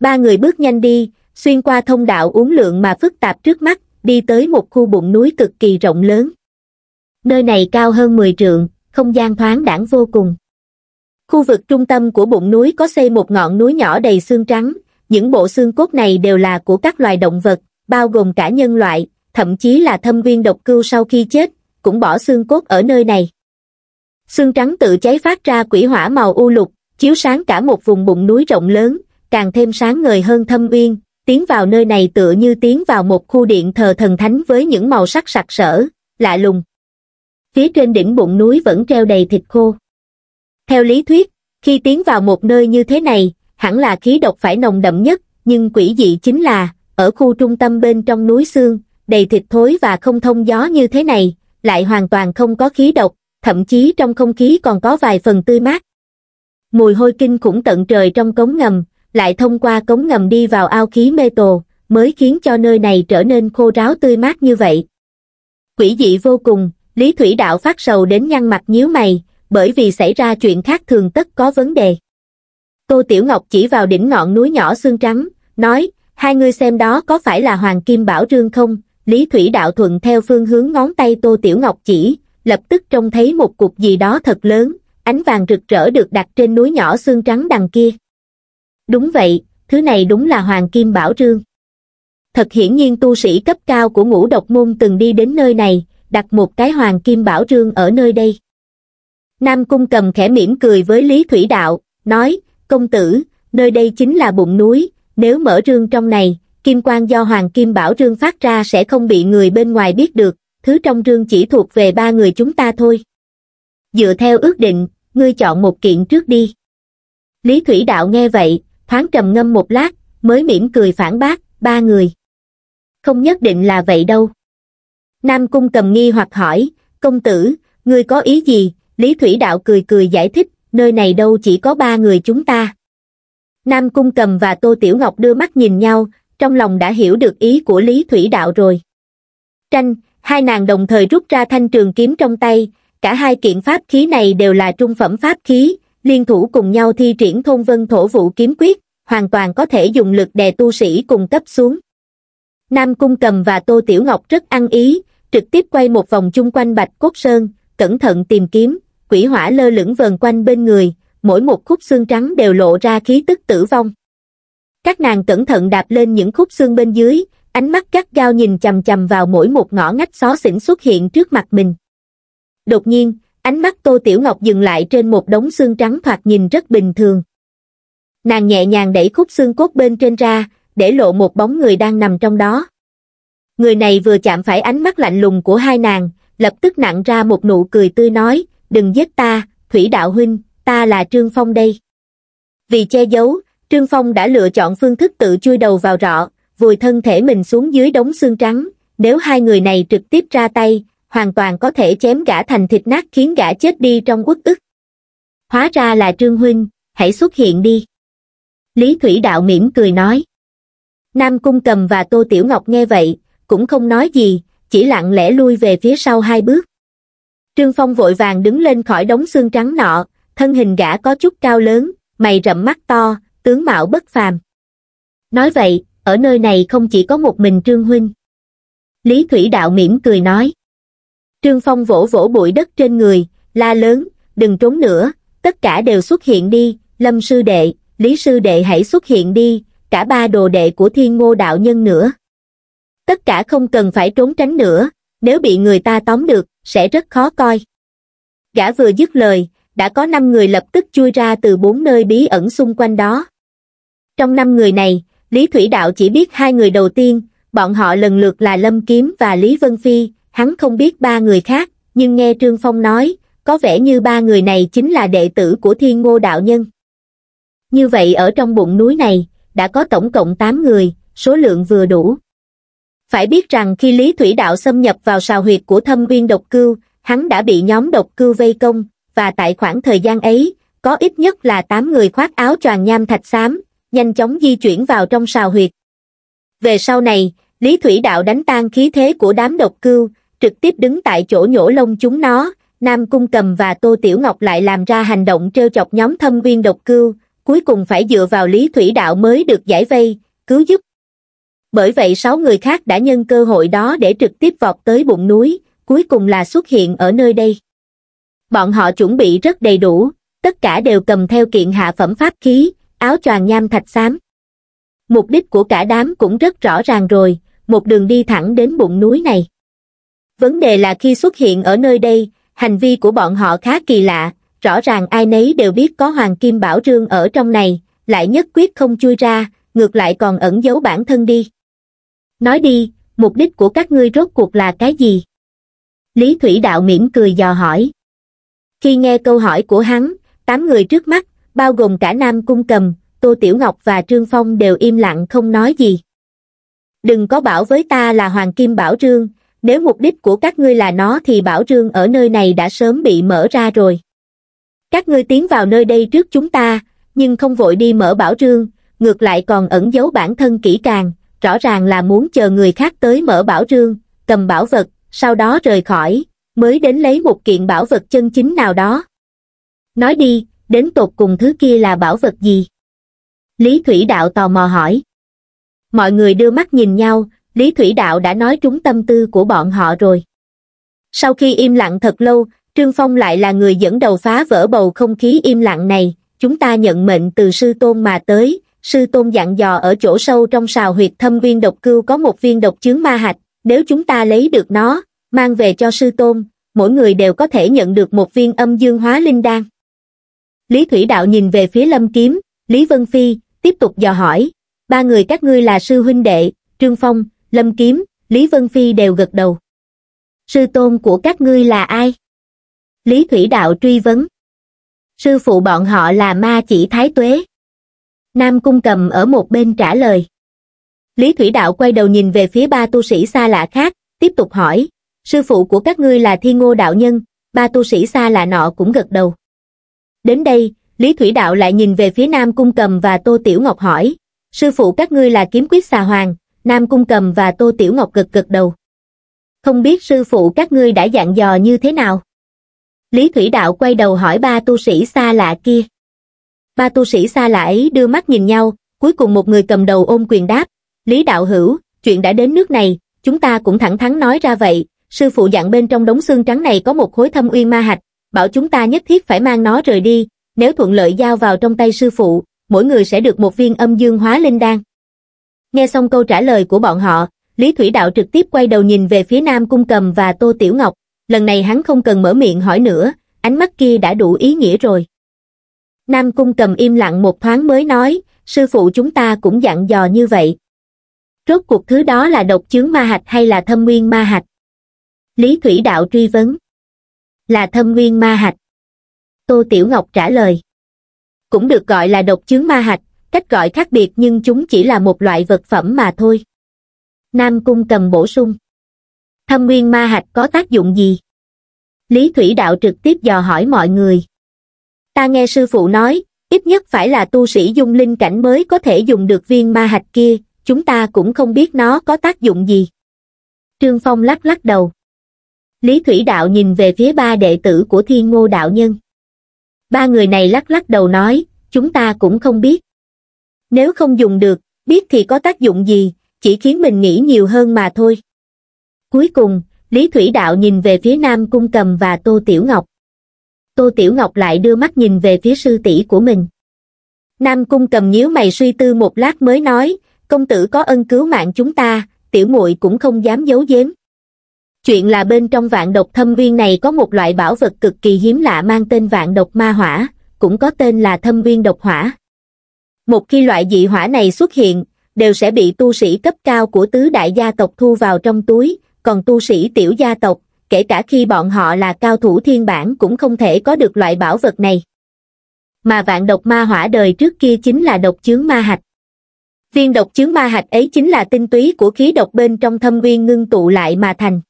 Ba người bước nhanh đi, xuyên qua thông đạo uốn lượn mà phức tạp trước mắt, đi tới một khu bụng núi cực kỳ rộng lớn. Nơi này cao hơn 10 trượng, không gian thoáng đẳng vô cùng. Khu vực trung tâm của bụng núi có xây một ngọn núi nhỏ đầy xương trắng, những bộ xương cốt này đều là của các loài động vật, bao gồm cả nhân loại, thậm chí là thâm viên độc cưu sau khi chết, cũng bỏ xương cốt ở nơi này. Xương trắng tự cháy phát ra quỷ hỏa màu u lục, chiếu sáng cả một vùng bụng núi rộng lớn, càng thêm sáng ngời hơn thâm uyên, tiến vào nơi này tựa như tiến vào một khu điện thờ thần thánh với những màu sắc sặc sỡ, lạ lùng. Phía trên đỉnh bụng núi vẫn treo đầy thịt khô. Theo lý thuyết, khi tiến vào một nơi như thế này, hẳn là khí độc phải nồng đậm nhất, nhưng quỷ dị chính là, ở khu trung tâm bên trong núi xương, đầy thịt thối và không thông gió như thế này, lại hoàn toàn không có khí độc, thậm chí trong không khí còn có vài phần tươi mát. Mùi hôi kinh khủng tận trời trong cống ngầm, lại thông qua cống ngầm đi vào ao khí mê tổ, mới khiến cho nơi này trở nên khô ráo tươi mát như vậy. Quỷ dị vô cùng, Lý Thủy Đạo phát sầu đến nhăn mặt nhíu mày, bởi vì xảy ra chuyện khác thường tất có vấn đề. Cô Tiểu Ngọc chỉ vào đỉnh ngọn núi nhỏ xương trắng, nói, hai người xem đó có phải là Hoàng Kim Bảo Trương không? Lý Thủy Đạo thuận theo phương hướng ngón tay Tô Tiểu Ngọc chỉ, lập tức trông thấy một cục gì đó thật lớn, ánh vàng rực rỡ được đặt trên núi nhỏ xương trắng đằng kia đúng vậy thứ này đúng là hoàng kim bảo trương thật hiển nhiên tu sĩ cấp cao của ngũ độc môn từng đi đến nơi này đặt một cái hoàng kim bảo trương ở nơi đây nam cung cầm khẽ mỉm cười với lý thủy đạo nói công tử nơi đây chính là bụng núi nếu mở trương trong này kim quang do hoàng kim bảo trương phát ra sẽ không bị người bên ngoài biết được thứ trong trương chỉ thuộc về ba người chúng ta thôi dựa theo ước định ngươi chọn một kiện trước đi lý thủy đạo nghe vậy thoáng trầm ngâm một lát mới mỉm cười phản bác ba người không nhất định là vậy đâu nam cung cầm nghi hoặc hỏi công tử ngươi có ý gì lý thủy đạo cười cười giải thích nơi này đâu chỉ có ba người chúng ta nam cung cầm và tô tiểu ngọc đưa mắt nhìn nhau trong lòng đã hiểu được ý của lý thủy đạo rồi tranh hai nàng đồng thời rút ra thanh trường kiếm trong tay cả hai kiện pháp khí này đều là trung phẩm pháp khí liên thủ cùng nhau thi triển thôn vân thổ vụ kiếm quyết, hoàn toàn có thể dùng lực đè tu sĩ cùng cấp xuống. Nam Cung Cầm và Tô Tiểu Ngọc rất ăn ý, trực tiếp quay một vòng chung quanh Bạch Cốt Sơn, cẩn thận tìm kiếm, quỷ hỏa lơ lửng vờn quanh bên người, mỗi một khúc xương trắng đều lộ ra khí tức tử vong. Các nàng cẩn thận đạp lên những khúc xương bên dưới, ánh mắt gắt gao nhìn chầm chầm vào mỗi một ngõ ngách xó xỉnh xuất hiện trước mặt mình. Đột nhiên, ánh mắt tô tiểu ngọc dừng lại trên một đống xương trắng thoạt nhìn rất bình thường nàng nhẹ nhàng đẩy khúc xương cốt bên trên ra để lộ một bóng người đang nằm trong đó người này vừa chạm phải ánh mắt lạnh lùng của hai nàng lập tức nặng ra một nụ cười tươi nói đừng giết ta thủy đạo huynh ta là trương phong đây vì che giấu trương phong đã lựa chọn phương thức tự chui đầu vào rọ vùi thân thể mình xuống dưới đống xương trắng nếu hai người này trực tiếp ra tay hoàn toàn có thể chém gã thành thịt nát khiến gã chết đi trong uất ức. Hóa ra là Trương Huynh, hãy xuất hiện đi. Lý Thủy Đạo mỉm cười nói. Nam Cung Cầm và Tô Tiểu Ngọc nghe vậy, cũng không nói gì, chỉ lặng lẽ lui về phía sau hai bước. Trương Phong vội vàng đứng lên khỏi đống xương trắng nọ, thân hình gã có chút cao lớn, mày rậm mắt to, tướng mạo bất phàm. Nói vậy, ở nơi này không chỉ có một mình Trương Huynh. Lý Thủy Đạo mỉm cười nói. Trương Phong vỗ vỗ bụi đất trên người, la lớn, đừng trốn nữa, tất cả đều xuất hiện đi, Lâm sư đệ, Lý sư đệ hãy xuất hiện đi, cả ba đồ đệ của thiên ngô đạo nhân nữa. Tất cả không cần phải trốn tránh nữa, nếu bị người ta tóm được, sẽ rất khó coi. Gã vừa dứt lời, đã có năm người lập tức chui ra từ bốn nơi bí ẩn xung quanh đó. Trong năm người này, Lý Thủy Đạo chỉ biết hai người đầu tiên, bọn họ lần lượt là Lâm Kiếm và Lý Vân Phi, hắn không biết ba người khác, nhưng nghe Trương Phong nói, có vẻ như ba người này chính là đệ tử của thiên ngô đạo nhân. Như vậy ở trong bụng núi này, đã có tổng cộng 8 người, số lượng vừa đủ. Phải biết rằng khi Lý Thủy Đạo xâm nhập vào sào huyệt của thâm uyên độc cưu, hắn đã bị nhóm độc cưu vây công, và tại khoảng thời gian ấy, có ít nhất là 8 người khoác áo choàng nham thạch xám, nhanh chóng di chuyển vào trong sào huyệt. Về sau này, Lý Thủy Đạo đánh tan khí thế của đám độc cưu, trực tiếp đứng tại chỗ nhổ lông chúng nó, Nam Cung Cầm và Tô Tiểu Ngọc lại làm ra hành động trêu chọc nhóm thâm viên độc cưu, cuối cùng phải dựa vào Lý Thủy Đạo mới được giải vây, cứu giúp. Bởi vậy sáu người khác đã nhân cơ hội đó để trực tiếp vọt tới bụng núi, cuối cùng là xuất hiện ở nơi đây. Bọn họ chuẩn bị rất đầy đủ, tất cả đều cầm theo kiện hạ phẩm pháp khí, áo choàng nham thạch xám. Mục đích của cả đám cũng rất rõ ràng rồi, một đường đi thẳng đến bụng núi này. Vấn đề là khi xuất hiện ở nơi đây, hành vi của bọn họ khá kỳ lạ, rõ ràng ai nấy đều biết có Hoàng Kim Bảo Trương ở trong này, lại nhất quyết không chui ra, ngược lại còn ẩn giấu bản thân đi. Nói đi, mục đích của các ngươi rốt cuộc là cái gì? Lý Thủy Đạo mỉm cười dò hỏi. Khi nghe câu hỏi của hắn, tám người trước mắt, bao gồm cả Nam Cung Cầm, Tô Tiểu Ngọc và Trương Phong đều im lặng không nói gì đừng có bảo với ta là hoàng kim bảo trương nếu mục đích của các ngươi là nó thì bảo trương ở nơi này đã sớm bị mở ra rồi các ngươi tiến vào nơi đây trước chúng ta nhưng không vội đi mở bảo trương ngược lại còn ẩn giấu bản thân kỹ càng rõ ràng là muốn chờ người khác tới mở bảo trương cầm bảo vật sau đó rời khỏi mới đến lấy một kiện bảo vật chân chính nào đó nói đi đến tột cùng thứ kia là bảo vật gì lý thủy đạo tò mò hỏi Mọi người đưa mắt nhìn nhau, Lý Thủy Đạo đã nói trúng tâm tư của bọn họ rồi. Sau khi im lặng thật lâu, Trương Phong lại là người dẫn đầu phá vỡ bầu không khí im lặng này, chúng ta nhận mệnh từ sư tôn mà tới, sư tôn dặn dò ở chỗ sâu trong sào huyệt thâm viên độc cưu có một viên độc chướng ma hạch, nếu chúng ta lấy được nó, mang về cho sư tôn, mỗi người đều có thể nhận được một viên âm dương hóa linh đan. Lý Thủy Đạo nhìn về phía Lâm Kiếm, Lý Vân Phi, tiếp tục dò hỏi, ba người các ngươi là sư huynh đệ, Trương Phong, Lâm Kiếm, Lý Vân Phi đều gật đầu. Sư tôn của các ngươi là ai? Lý Thủy Đạo truy vấn. Sư phụ bọn họ là ma chỉ thái tuế. Nam Cung cầm ở một bên trả lời. Lý Thủy Đạo quay đầu nhìn về phía ba tu sĩ xa lạ khác, tiếp tục hỏi, sư phụ của các ngươi là thiên ngô đạo nhân, ba tu sĩ xa lạ nọ cũng gật đầu. Đến đây, Lý Thủy Đạo lại nhìn về phía Nam Cung Cầm và Tô Tiểu Ngọc hỏi, Sư phụ các ngươi là kiếm quyết xà hoàng, Nam Cung Cầm và Tô Tiểu Ngọc gật gật đầu. Không biết sư phụ các ngươi đã dặn dò như thế nào? Lý Thủy Đạo quay đầu hỏi ba tu sĩ xa lạ kia. Ba tu sĩ xa lạ ấy đưa mắt nhìn nhau, cuối cùng một người cầm đầu ôm quyền đáp. Lý Đạo Hữu, chuyện đã đến nước này, chúng ta cũng thẳng thắn nói ra vậy. Sư phụ dặn bên trong đống xương trắng này có một khối thâm uyên ma hạch, bảo chúng ta nhất thiết phải mang nó rời đi, nếu thuận lợi giao vào trong tay sư phụ, mỗi người sẽ được một viên âm dương hóa linh đan. Nghe xong câu trả lời của bọn họ, Lý Thủy Đạo trực tiếp quay đầu nhìn về phía Nam Cung Cầm và Tô Tiểu Ngọc, lần này hắn không cần mở miệng hỏi nữa, ánh mắt kia đã đủ ý nghĩa rồi. Nam Cung Cầm im lặng một thoáng mới nói, sư phụ chúng ta cũng dặn dò như vậy. Rốt cuộc thứ đó là độc chướng ma hạch hay là thâm nguyên ma hạch? Lý Thủy Đạo truy vấn. Là thâm nguyên ma hạch. Tô Tiểu Ngọc trả lời cũng được gọi là độc chứng ma hạch, cách gọi khác biệt nhưng chúng chỉ là một loại vật phẩm mà thôi. Nam Cung cầm bổ sung. Thâm nguyên ma hạch có tác dụng gì? Lý Thủy Đạo trực tiếp dò hỏi mọi người. Ta nghe sư phụ nói, ít nhất phải là tu sĩ dung linh cảnh mới có thể dùng được viên ma hạch kia, chúng ta cũng không biết nó có tác dụng gì. Trương Phong lắc lắc đầu. Lý Thủy Đạo nhìn về phía ba đệ tử của Thiên Ngô Đạo Nhân. Ba người này lắc lắc đầu nói, chúng ta cũng không biết. Nếu không dùng được, biết thì có tác dụng gì, chỉ khiến mình nghĩ nhiều hơn mà thôi. Cuối cùng, Lý Thủy Đạo nhìn về phía Nam Cung Cầm và Tô Tiểu Ngọc. Tô Tiểu Ngọc lại đưa mắt nhìn về phía sư tỷ của mình. Nam Cung Cầm nhíu mày suy tư một lát mới nói, công tử có ân cứu mạng chúng ta, tiểu muội cũng không dám giấu giếm chuyện là bên trong vạn độc thâm viên này có một loại bảo vật cực kỳ hiếm lạ mang tên vạn độc ma hỏa, cũng có tên là thâm viên độc hỏa. Một khi loại dị hỏa này xuất hiện, đều sẽ bị tu sĩ cấp cao của tứ đại gia tộc thu vào trong túi, còn tu sĩ tiểu gia tộc, kể cả khi bọn họ là cao thủ thiên bản cũng không thể có được loại bảo vật này. Mà vạn độc ma hỏa đời trước kia chính là độc chướng ma hạch. Viên độc chướng ma hạch ấy chính là tinh túy của khí độc bên trong thâm viên ngưng tụ lại mà thành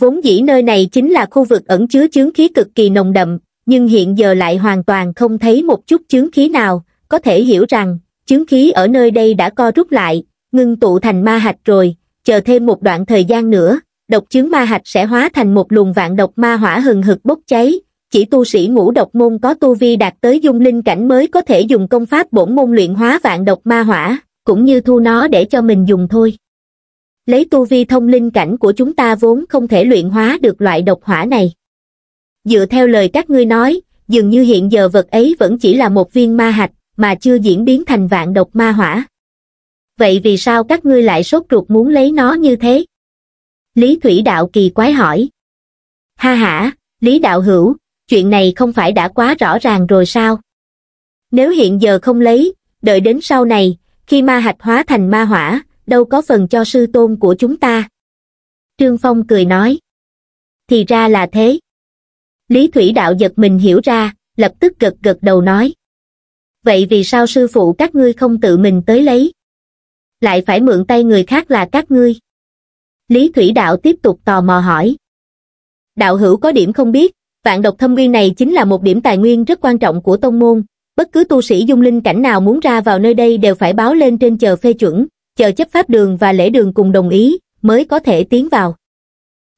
vốn dĩ nơi này chính là khu vực ẩn chứa chướng khí cực kỳ nồng đậm, nhưng hiện giờ lại hoàn toàn không thấy một chút chướng khí nào, có thể hiểu rằng, chướng khí ở nơi đây đã co rút lại, ngưng tụ thành ma hạch rồi, chờ thêm một đoạn thời gian nữa, độc chướng ma hạch sẽ hóa thành một luồng vạn độc ma hỏa hừng hực bốc cháy, chỉ tu sĩ ngũ độc môn có tu vi đạt tới dung linh cảnh mới có thể dùng công pháp bổn môn luyện hóa vạn độc ma hỏa, cũng như thu nó để cho mình dùng thôi lấy tu vi thông linh cảnh của chúng ta vốn không thể luyện hóa được loại độc hỏa này. Dựa theo lời các ngươi nói, dường như hiện giờ vật ấy vẫn chỉ là một viên ma hạch, mà chưa diễn biến thành vạn độc ma hỏa. Vậy vì sao các ngươi lại sốt ruột muốn lấy nó như thế? Lý Thủy Đạo kỳ quái hỏi. Ha ha, Lý Đạo Hữu, chuyện này không phải đã quá rõ ràng rồi sao? Nếu hiện giờ không lấy, đợi đến sau này, khi ma hạch hóa thành ma hỏa, đâu có phần cho sư tôn của chúng ta. Trương Phong cười nói. Thì ra là thế. Lý Thủy Đạo giật mình hiểu ra, lập tức gật gật đầu nói. Vậy vì sao sư phụ các ngươi không tự mình tới lấy? Lại phải mượn tay người khác là các ngươi. Lý Thủy Đạo tiếp tục tò mò hỏi. Đạo hữu có điểm không biết, vạn độc thâm nguyên này chính là một điểm tài nguyên rất quan trọng của tông môn, bất cứ tu sĩ dung linh cảnh nào muốn ra vào nơi đây đều phải báo lên trên chờ phê chuẩn, chờ chấp pháp đường và lễ đường cùng đồng ý, mới có thể tiến vào.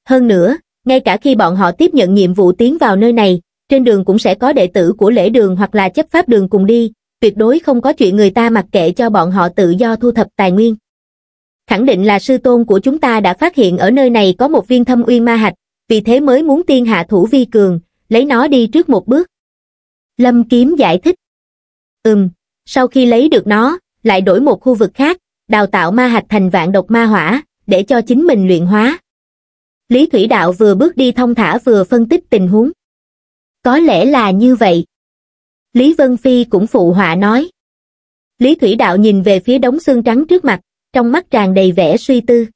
Hơn nữa, ngay cả khi bọn họ tiếp nhận nhiệm vụ tiến vào nơi này, trên đường cũng sẽ có đệ tử của lễ đường hoặc là chấp pháp đường cùng đi, tuyệt đối không có chuyện người ta mặc kệ cho bọn họ tự do thu thập tài nguyên. Khẳng định là sư tôn của chúng ta đã phát hiện ở nơi này có một viên thâm uyên ma hạch, vì thế mới muốn tiên hạ thủ vi cường, lấy nó đi trước một bước. Lâm Kiếm giải thích. Ừm, sau khi lấy được nó, lại đổi một khu vực khác, đào tạo ma hạch thành vạn độc ma hỏa, để cho chính mình luyện hóa. Lý Thủy Đạo vừa bước đi thông thả vừa phân tích tình huống. Có lẽ là như vậy. Lý Vân Phi cũng phụ họa nói. Lý Thủy Đạo nhìn về phía đống xương trắng trước mặt, trong mắt tràn đầy vẻ suy tư.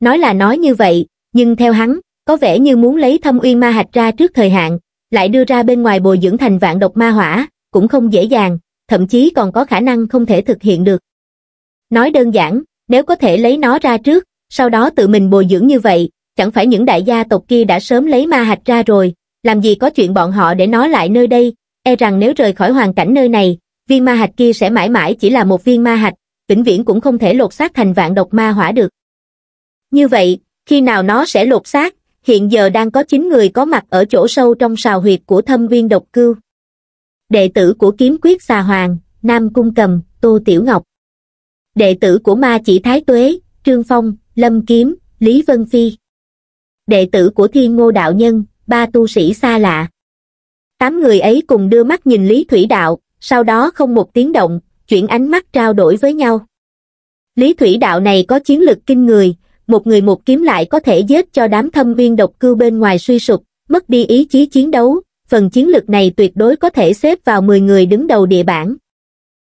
Nói là nói như vậy, nhưng theo hắn, có vẻ như muốn lấy thâm uyên ma hạch ra trước thời hạn, lại đưa ra bên ngoài bồi dưỡng thành vạn độc ma hỏa, cũng không dễ dàng, thậm chí còn có khả năng không thể thực hiện được. Nói đơn giản, nếu có thể lấy nó ra trước, sau đó tự mình bồi dưỡng như vậy, chẳng phải những đại gia tộc kia đã sớm lấy ma hạch ra rồi, làm gì có chuyện bọn họ để nó lại nơi đây, e rằng nếu rời khỏi hoàn cảnh nơi này, viên ma hạch kia sẽ mãi mãi chỉ là một viên ma hạch, vĩnh viễn cũng không thể lột xác thành vạn độc ma hỏa được. Như vậy, khi nào nó sẽ lột xác, hiện giờ đang có 9 người có mặt ở chỗ sâu trong sào huyệt của thâm viên độc cưu. Đệ tử của kiếm quyết xà hoàng, Nam Cung Cầm, Tô Tiểu Ngọc đệ tử của ma chỉ thái tuế trương phong lâm kiếm lý vân phi đệ tử của thiên ngô đạo nhân ba tu sĩ xa lạ tám người ấy cùng đưa mắt nhìn lý thủy đạo sau đó không một tiếng động chuyển ánh mắt trao đổi với nhau lý thủy đạo này có chiến lực kinh người một người một kiếm lại có thể giết cho đám thâm viên độc cư bên ngoài suy sụp mất đi ý chí chiến đấu phần chiến lực này tuyệt đối có thể xếp vào 10 người đứng đầu địa bảng